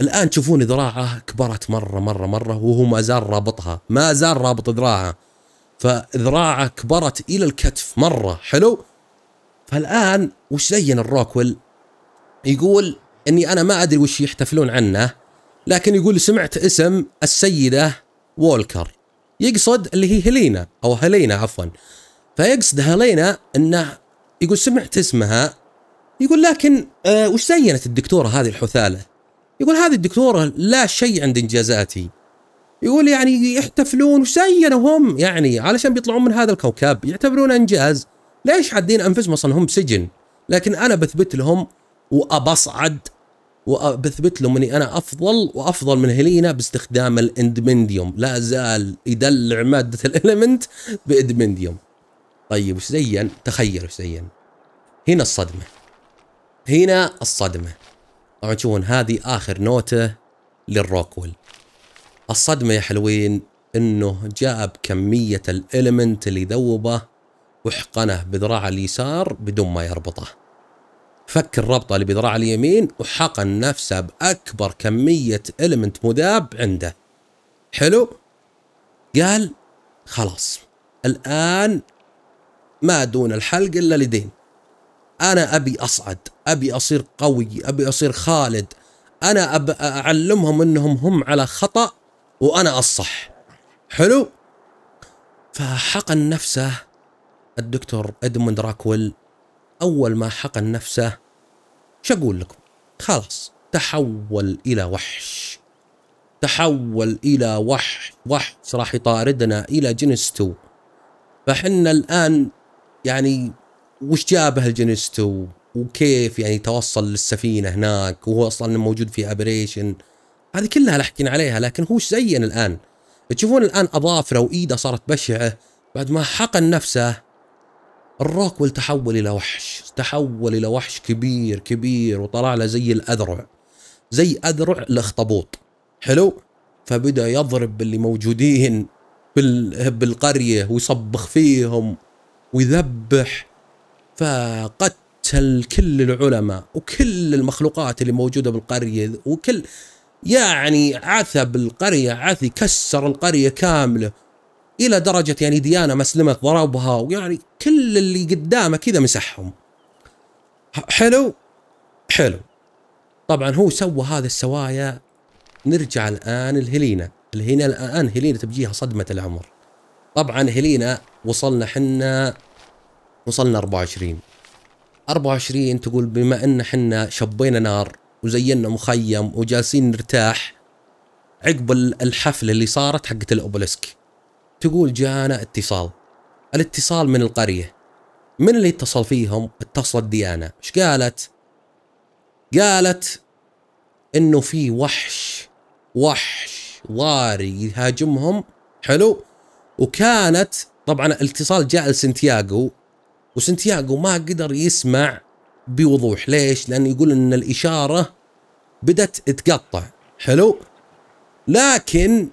الان تشوفون ذراعه كبرت مرة مرة مرة وهو ما زال رابطها ما زال رابط ذراعه فذراعه كبرت الى الكتف مرة حلو فالان وش زين الروكويل يقول اني انا ما ادري وش يحتفلون عنه لكن يقول سمعت اسم السيده وولكر يقصد اللي هي هيلينا او هلينا عفوا فيقصد هلينا انه يقول سمعت اسمها يقول لكن آه وش زينت الدكتوره هذه الحثاله؟ يقول هذه الدكتوره لا شيء عند انجازاتي يقول يعني يحتفلون وش زينوا هم يعني علشان بيطلعون من هذا الكوكب يعتبرون انجاز ليش حادين انفسهم اصلا هم بسجن لكن انا بثبت لهم وابصعد وبثبت لهم اني انا افضل وافضل من هيلينا باستخدام الاندمنديوم لا زال يدلع ماده *laughs* الاليمنت بادمنديوم طيب وش زين تخيل وش زين هنا الصدمه هنا الصدمه طبعا تشوفون هذه اخر نوته للروكويل الصدمه يا حلوين انه جاب كميه الاليمنت اللي ذوبه وحقنه بذراعه اليسار بدون ما يربطه فك الربطه اللي بذراع اليمين وحقن نفسه باكبر كميه المنت مذاب عنده حلو قال خلاص الان ما دون الحلق الا لدين انا ابي اصعد ابي اصير قوي ابي اصير خالد انا أب اعلمهم انهم هم على خطا وانا الصح حلو فحقن نفسه الدكتور ادموند راكويل أول ما حقن نفسه شو أقول لكم خلاص تحول إلى وحش تحول إلى وحش وحش راح يطاردنا إلى جنستو فحنا الآن يعني وش جابه الجنستو وكيف يعني توصل للسفينة هناك وهو أصلا موجود في أبريشن هذه كلها لحكينا عليها لكن هو زين الآن تشوفون الآن أظافره وإيده صارت بشعة بعد ما حقن نفسه الراكول تحول إلى وحش تحول إلى وحش كبير كبير وطلع له زي الأذرع زي أذرع الأخطبوط حلو فبدأ يضرب باللي موجودين بالقرية ويصبخ فيهم ويذبح فقتل كل العلماء وكل المخلوقات اللي موجودة بالقرية وكل يعني عثى بالقرية عثي كسر القرية كاملة الى درجه يعني ديانه مسلمه ضربها ويعني كل اللي قدامه كذا مسحهم. حلو؟ حلو. طبعا هو سوى هذه السوايا نرجع الان لهيلينا، الهنا الان هيلينا تبجيها صدمه العمر. طبعا هيلينا وصلنا حنا وصلنا 24 24 تقول بما ان حنا شبينا نار وزينا مخيم وجالسين نرتاح عقب الحفله اللي صارت حقت الاوبلسك تقول جانا اتصال الاتصال من القرية من اللي اتصل فيهم اتصلت ديانا ايش قالت قالت انه في وحش وحش ضاري يهاجمهم حلو وكانت طبعا الاتصال جاء لسنتياغو وسنتياغو ما قدر يسمع بوضوح ليش لانه يقول ان الاشاره بدت تقطع حلو لكن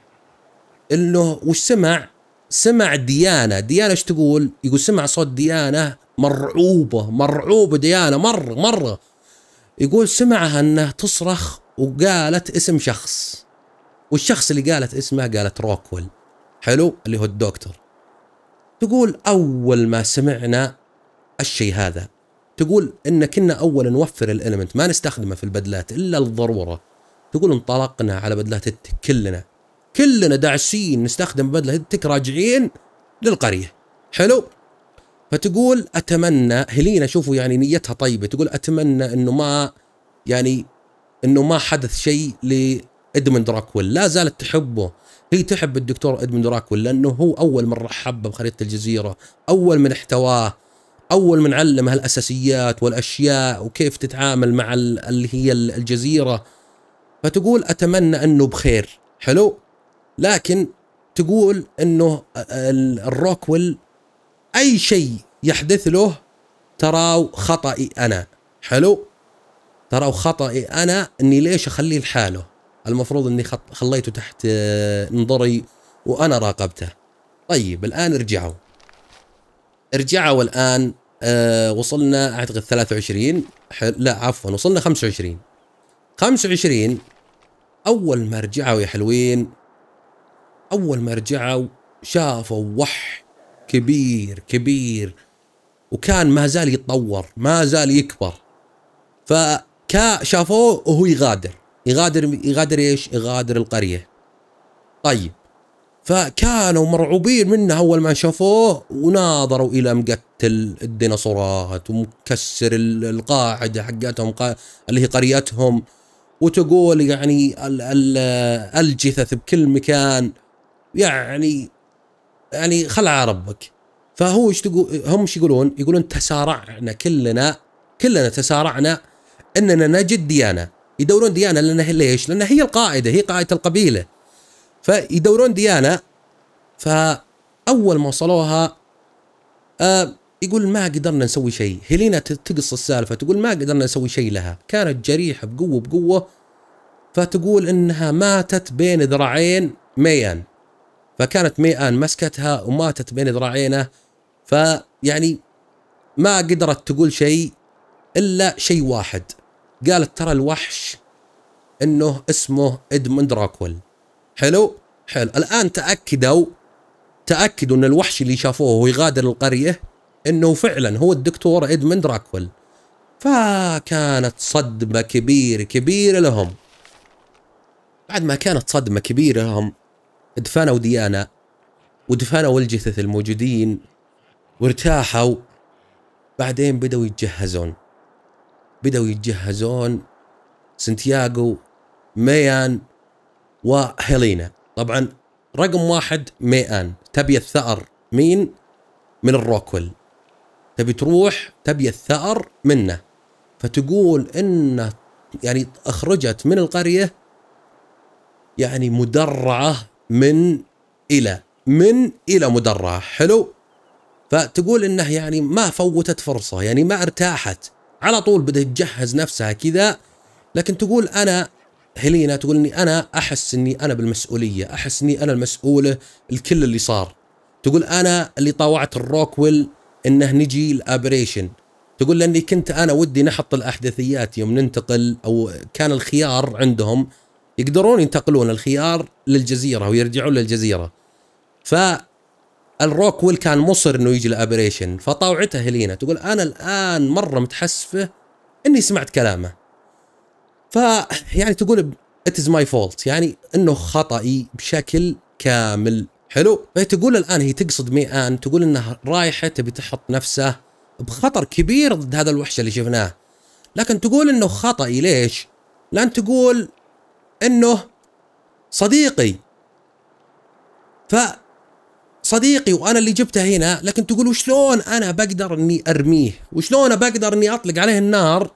انه وش سمع سمع ديانة ديانة ايش تقول يقول سمع صوت ديانة مرعوبة مرعوبة ديانة مرة مرة يقول سمعها انها تصرخ وقالت اسم شخص والشخص اللي قالت اسمه قالت روكويل حلو اللي هو الدكتور تقول اول ما سمعنا الشيء هذا تقول ان كنا اولا نوفر الالمنت ما نستخدمه في البدلات الا الضروره تقول انطلقنا على بدلات التك كلنا كلنا داعسين نستخدم بدل هيدتك راجعين للقريه حلو فتقول اتمنى هلينا شوفوا يعني نيتها طيبه تقول اتمنى انه ما يعني انه ما حدث شيء لادمن دراكول لا زالت تحبه هي تحب الدكتور ادمن دراكول لانه هو اول من رحب بخريطه الجزيره اول من احتواه اول من علمها الاساسيات والاشياء وكيف تتعامل مع اللي هي الجزيره فتقول اتمنى انه بخير حلو لكن تقول انه الروكويل اي شيء يحدث له تراه خطأي انا حلو تراه خطأي انا اني ليش اخليه لحاله المفروض اني خليته تحت آه، نظري وانا راقبته طيب الان ارجعوا رجعوا الان أه وصلنا اعتقد 23 لا عفوا وصلنا 25 25 اول ما رجعوا يا حلوين أول ما رجعوا شافوا وح كبير كبير وكان ما زال يتطور ما زال يكبر فكا شافوه وهو يغادر يغادر يغادر ايش؟ يغادر القرية طيب فكانوا مرعوبين منه اول ما شافوه وناظروا الى مقتل الديناصورات ومكسر القاعده حقتهم اللي هي قريتهم وتقول يعني الجثث بكل مكان يعني يعني خل على ربك فهو ايش تقول هم ايش يقولون؟ يقولون تسارعنا كلنا كلنا تسارعنا اننا نجد ديانه يدورون ديانه لانها ليش؟ لان هي القائده هي قائده القبيله فيدورون ديانه فاول ما وصلوها آه يقول ما قدرنا نسوي شيء هيلينا تقص السالفه تقول ما قدرنا نسوي شيء لها كانت جريحه بقوه بقوه فتقول انها ماتت بين ذراعين ميان فكانت ان مسكتها وماتت بين ذراعينه فيعني ما قدرت تقول شيء الا شيء واحد قالت ترى الوحش انه اسمه ادموند راكول حلو حلو الان تاكدوا تاكدوا ان الوحش اللي شافوه وهو يغادر القريه انه فعلا هو الدكتور ادموند راكول فكانت صدمه كبيره كبيره لهم بعد ما كانت صدمه كبيره لهم دفانة وديانة ودفانة والجثث الموجودين وارتاحوا بعدين بدأوا يتجهزون بدأوا يتجهزون سنتياغو ميان وهيلينا طبعا رقم واحد ميان تبي الثأر مين من الروكول تبي تروح تبي الثأر منه فتقول انه يعني اخرجت من القريه يعني مدرعه من إلى من إلى مدرعة حلو فتقول إنه يعني ما فوتت فرصة يعني ما ارتاحت على طول بدأت تجهز نفسها كذا لكن تقول أنا هيلينا تقول اني انا احس اني انا بالمسؤوليه، احس اني انا المسؤوله الكل اللي صار. تقول انا اللي طاوعت الروكويل انه نجي الابريشن. تقول لاني كنت انا ودي نحط الاحداثيات يوم ننتقل او كان الخيار عندهم يقدرون ينتقلون الخيار للجزيره ويرجعون للجزيره ويل كان مصر انه يجي لابريشن فطاوعته هيلينا تقول انا الان مره متحسفه اني سمعت كلامه ف يعني تقول ات از ماي فولت يعني انه خطأي بشكل كامل حلو فهي تقول الان هي تقصد ميان تقول انها رايحه تبي تحط نفسه بخطر كبير ضد هذا الوحش اللي شفناه لكن تقول انه خطأي ليش؟ لان تقول انه صديقي ف صديقي وانا اللي جبته هنا لكن تقول وشلون انا بقدر اني ارميه وشلون بقدر اني اطلق عليه النار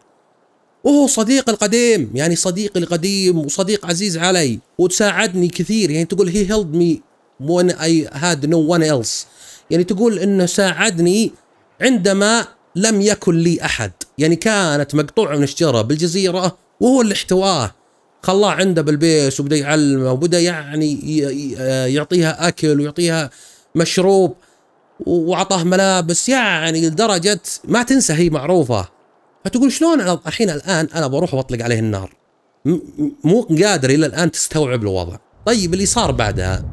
وهو صديق القديم يعني صديقي القديم وصديق عزيز علي وتساعدني كثير يعني تقول هي هيلد مي وين اي هاد نو وان ايلس يعني تقول انه ساعدني عندما لم يكن لي احد يعني كانت مقطوعه من الشجره بالجزيره وهو اللي احتواه خلاه عنده بالبيس وبدا يعلمه وبدا يعني آه، يعطيها اكل ويعطيها مشروب واعطاه ملابس يعني لدرجه ما تنسى هي معروفه فتقول شلون انا الحين الان انا بروح واطلق عليه النار مو قادر الى الان تستوعب الوضع طيب اللي صار بعدها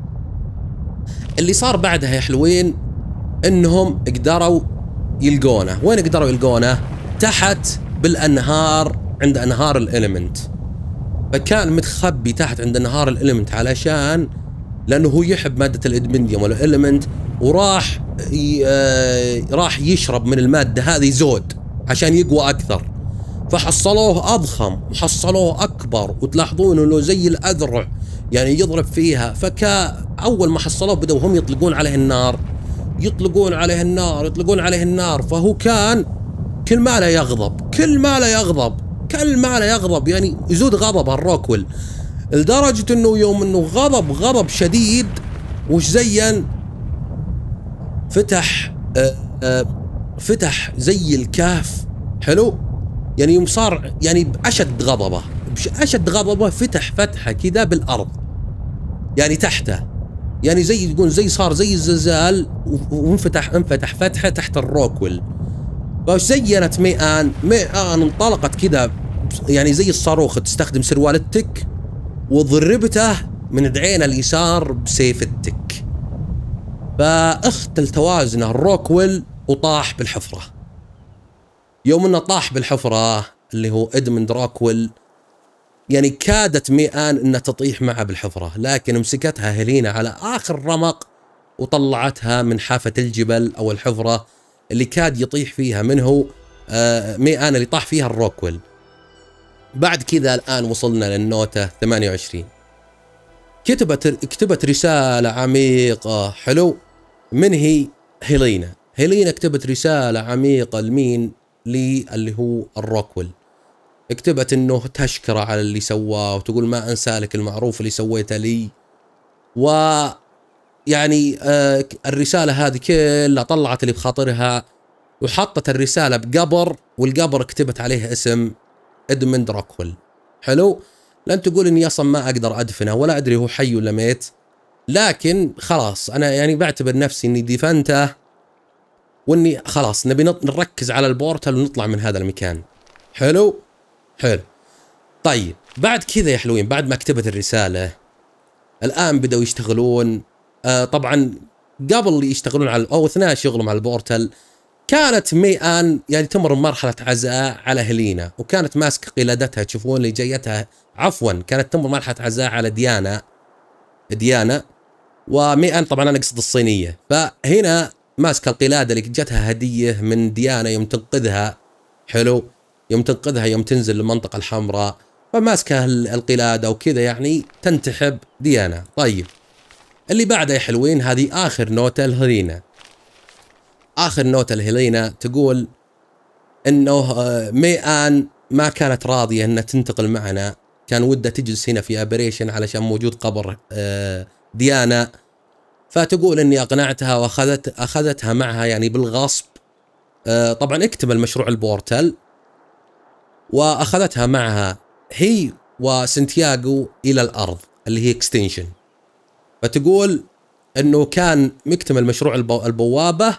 اللي صار بعدها يا حلوين انهم قدروا يلقونه وين قدروا يلقونه تحت بالانهار عند انهار الاليمنت فكان متخبي تحت عند نهار الالمنت علشان لانه هو يحب ماده الادمنديوم والالمنت وراح آه، راح يشرب من الماده هذه زود عشان يقوى اكثر فحصلوه اضخم وحصلوه اكبر وتلاحظون انه زي الاذرع يعني يضرب فيها فكا اول ما حصلوه بدأوا هم يطلقون عليه النار يطلقون عليه النار يطلقون عليه النار فهو كان كل ما لا يغضب كل ما لا يغضب كل ماله يغضب يعني يزود غضب هالروكويل لدرجة انه يوم انه غضب غضب شديد وش زين فتح آآ آه، آآ آه، فتح زي الكهف حلو يعني يوم صار يعني بأشد غضبه بأشد غضبه فتح فتحة كذا بالأرض يعني تحته يعني زي تقول زي صار زي الزلزال وانفتح انفتح فتحة تحت الروكويل فزينت مئان مئان انطلقت كذا يعني زي الصاروخ تستخدم سروال التك وضربته من دعينا اليسار بسيف التك فاختل توازنه الروكويل وطاح بالحفرة يوم انه طاح بالحفرة اللي هو ادمند روكويل يعني كادت ميان انها تطيح معه بالحفرة لكن مسكتها هيلينا على اخر رمق وطلعتها من حافة الجبل او الحفرة اللي كاد يطيح فيها منه آه ميان اللي طاح فيها الروكويل بعد كذا الآن وصلنا للنوتة 28 كتبت كتبت رسالة عميقة حلو من هي هيلينا هيلينا كتبت رسالة عميقة لمين لي اللي هو الروكويل كتبت انه تشكره على اللي سواه وتقول ما انسى لك المعروف اللي سويته لي و يعني آه، الرساله هذه كلها طلعت اللي بخاطرها وحطت الرساله بقبر والقبر كتبت عليه اسم ادمن روكويل حلو لن تقول اني اصلا ما اقدر ادفنه ولا ادري هو حي ولا ميت لكن خلاص انا يعني بعتبر نفسي اني دفنته واني خلاص نبي نركز على البورتال ونطلع من هذا المكان حلو حلو طيب بعد كذا يا حلوين بعد ما كتبت الرساله الان بدأوا يشتغلون آه طبعا قبل يشتغلون على او اثناء شغلهم على البورتال كانت مي ان يعني تمر بمرحله عزاء على هلينا وكانت ماسكه قلادتها تشوفون اللي جايتها عفوا كانت تمر مرحله عزاء على ديانا ديانا ومي ان طبعا انا اقصد الصينيه فهنا ماسكه القلاده اللي جتها هديه من ديانا يوم تنقذها حلو يوم تنقذها يوم تنزل المنطقه الحمراء فماسكه القلاده وكذا يعني تنتحب ديانا طيب اللي بعده يا حلوين هذه اخر نوته لهلينا اخر نوتة لهيلينا تقول انه آه، ميان ما كانت راضيه انها تنتقل معنا كان ودها تجلس هنا في ابريشن علشان موجود قبر آه، ديانا فتقول اني اقنعتها واخذت اخذتها معها يعني بالغصب آه، طبعا اكتمل مشروع البورتل واخذتها معها هي وسنتياغو الى الارض اللي هي اكستنشن فتقول انه كان مكتمل مشروع البوابه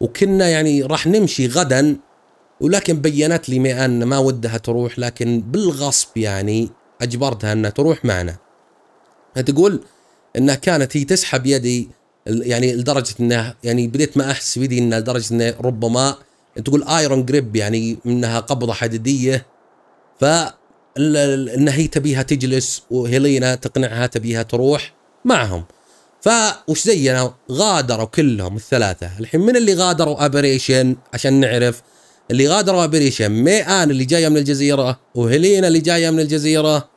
وكنا يعني راح نمشي غدا ولكن بينت لي مئان أن ما ودها تروح لكن بالغصب يعني أجبرتها أنها تروح معنا تقول أنها كانت هي تسحب يدي يعني لدرجة أنه يعني بديت ما أحس بيدي أنها لدرجة أنه ربما تقول ايرون جريب يعني انها قبضه حديديه ف ان هي تبيها تجلس وهيلينا تقنعها تبيها تروح معهم فوش زينا غادروا كلهم الثلاثه الحين من اللي غادروا ابريشن عشان نعرف اللي غادروا ابريشن ميان اللي جايه من الجزيره وهلينا اللي جايه من الجزيره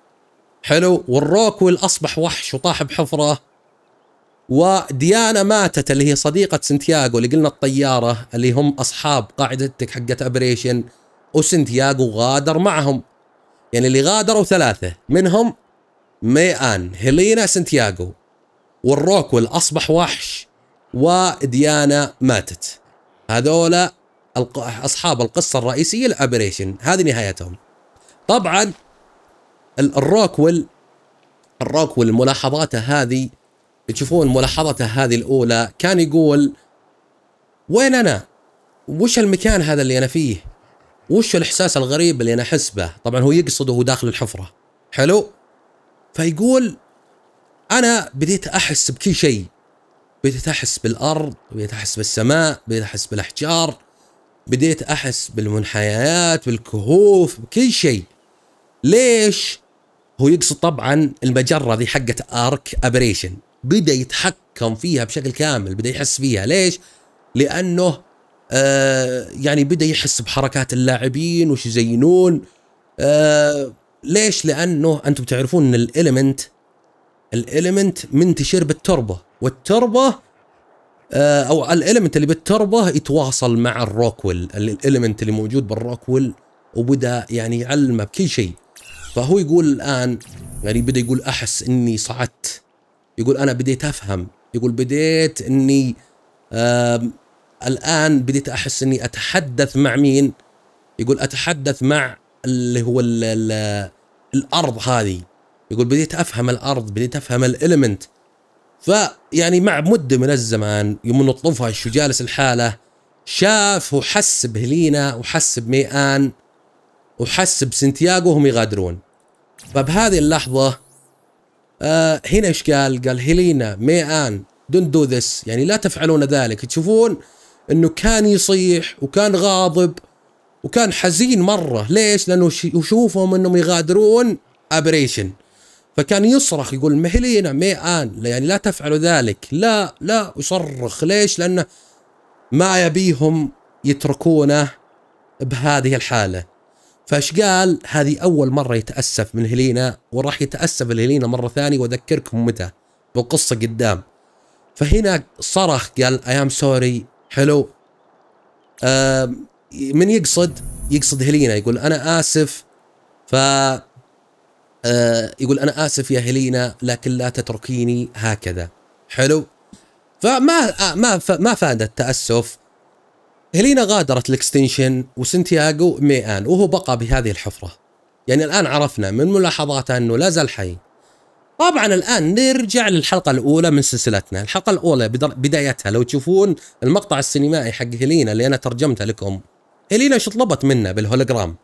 حلو والروكويل اصبح وحش وطاح بحفره وديانا ماتت اللي هي صديقة سنتياغو اللي قلنا الطيارة اللي هم أصحاب قاعدتك حقت أبريشن وسنتياغو غادر معهم يعني اللي غادروا ثلاثة منهم ميان هيلينا سنتياغو والروكول أصبح وحش وديانا ماتت هذولا أصحاب القصة الرئيسية الأبريشن هذه نهايتهم طبعا الروكول الروكول ملاحظاته هذه تشوفون ملاحظته هذه الأولى كان يقول وين أنا وش المكان هذا اللي أنا فيه وش الإحساس الغريب اللي أنا أحس به طبعا هو يقصده داخل الحفرة حلو فيقول انا بديت احس بكل شيء بديت احس بالارض بديت احس بالسماء بديت احس بالاحجار بديت احس بالمنحنيات بالكهوف بكل شيء ليش هو يقصد طبعا المجره ذي حقت ارك ابريشن بدا يتحكم فيها بشكل كامل بدا يحس فيها ليش لانه آه يعني بدا يحس بحركات اللاعبين وش يزينون آه ليش لانه انتم تعرفون ان الاليمنت الاليمنت منتشر بالتربه والتربه آه، او الاليمنت اللي بالتربه يتواصل مع الروكويل الاليمنت اللي موجود بالروكويل وبدا يعني يعلمه بكل شيء فهو يقول الان يعني بدا يقول احس اني صعدت يقول انا بديت افهم يقول بديت اني الان بديت احس اني اتحدث مع مين يقول اتحدث مع اللي هو الـ الـ الارض هذه يقول بديت افهم الارض بديت افهم الالمنت فيعني مع مده من الزمان يوم الطفش وجالس الحاله شاف وحس بهلينا وحس بميئان وحس بسنتياغو وهم يغادرون فبهذه اللحظه آه هنا ايش قال؟ قال هيلينا ميئان دون دو ذس يعني لا تفعلون ذلك تشوفون انه كان يصيح وكان غاضب وكان حزين مره ليش؟ لانه يشوفهم انهم يغادرون ابريشن فكان يصرخ يقول مهلينا مي آن يعني لا تفعلوا ذلك لا لا يصرخ ليش لأنه ما يبيهم يتركونه بهذه الحالة فايش قال هذه أول مرة يتأسف من هلينا وراح يتأسف الهلينا مرة ثانية وأذكركم متى بالقصة قدام فهنا صرخ قال اي ام سوري حلو من يقصد يقصد هلينا يقول انا اسف ف آه، يقول انا اسف يا هيلينا لكن لا تتركيني هكذا حلو فما ما ما فاد التاسف هيلينا غادرت الاكستنشن وسنتياغو ميان وهو بقى بهذه الحفره يعني الان عرفنا من ملاحظاته انه لا زال حي طبعا الان نرجع للحلقه الاولى من سلسلتنا الحلقه الاولى بدايتها لو تشوفون المقطع السينمائي حق هيلينا اللي انا ترجمته لكم هيلينا شطلبت طلبت منا بالهولوجرام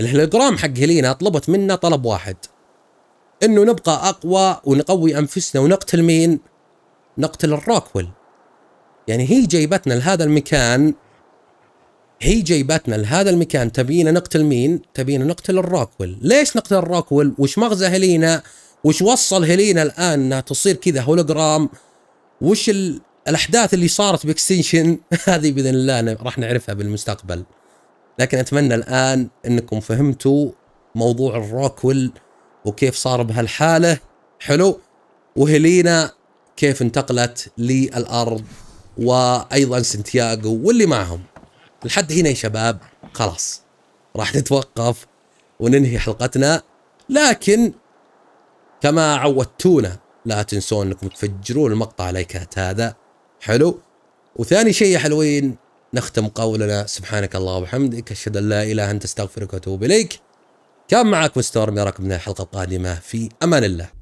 الهلوغرام حق هيلينا طلبت منا طلب واحد انه نبقى اقوى ونقوي انفسنا ونقتل مين؟ نقتل الروكويل يعني هي جايبتنا لهذا المكان هي جايبتنا لهذا المكان تبينا نقتل مين؟ تبينا نقتل الروكويل، ليش نقتل الروكويل؟ وش مغزى هيلينا؟ وش وصل هيلينا الان انها تصير كذا هولوجرام؟ وش الاحداث اللي صارت باكستنشن *laughs* هذه باذن الله راح نعرفها بالمستقبل. لكن اتمنى الان انكم فهمتوا موضوع الروكويل وكيف صار بهالحاله حلو وهلينا كيف انتقلت للارض وايضا سنتياغو واللي معهم لحد هنا يا شباب خلاص راح نتوقف وننهي حلقتنا لكن كما عودتونا لا تنسون انكم تفجرون المقطع لايكات هذا حلو وثاني شيء يا حلوين نختم قولنا سبحانك الله وبحمدك أشهد أن لا إله أنت أستغفرك وأتوب إليك كان معك مستور ستورم من الحلقة القادمة في أمان الله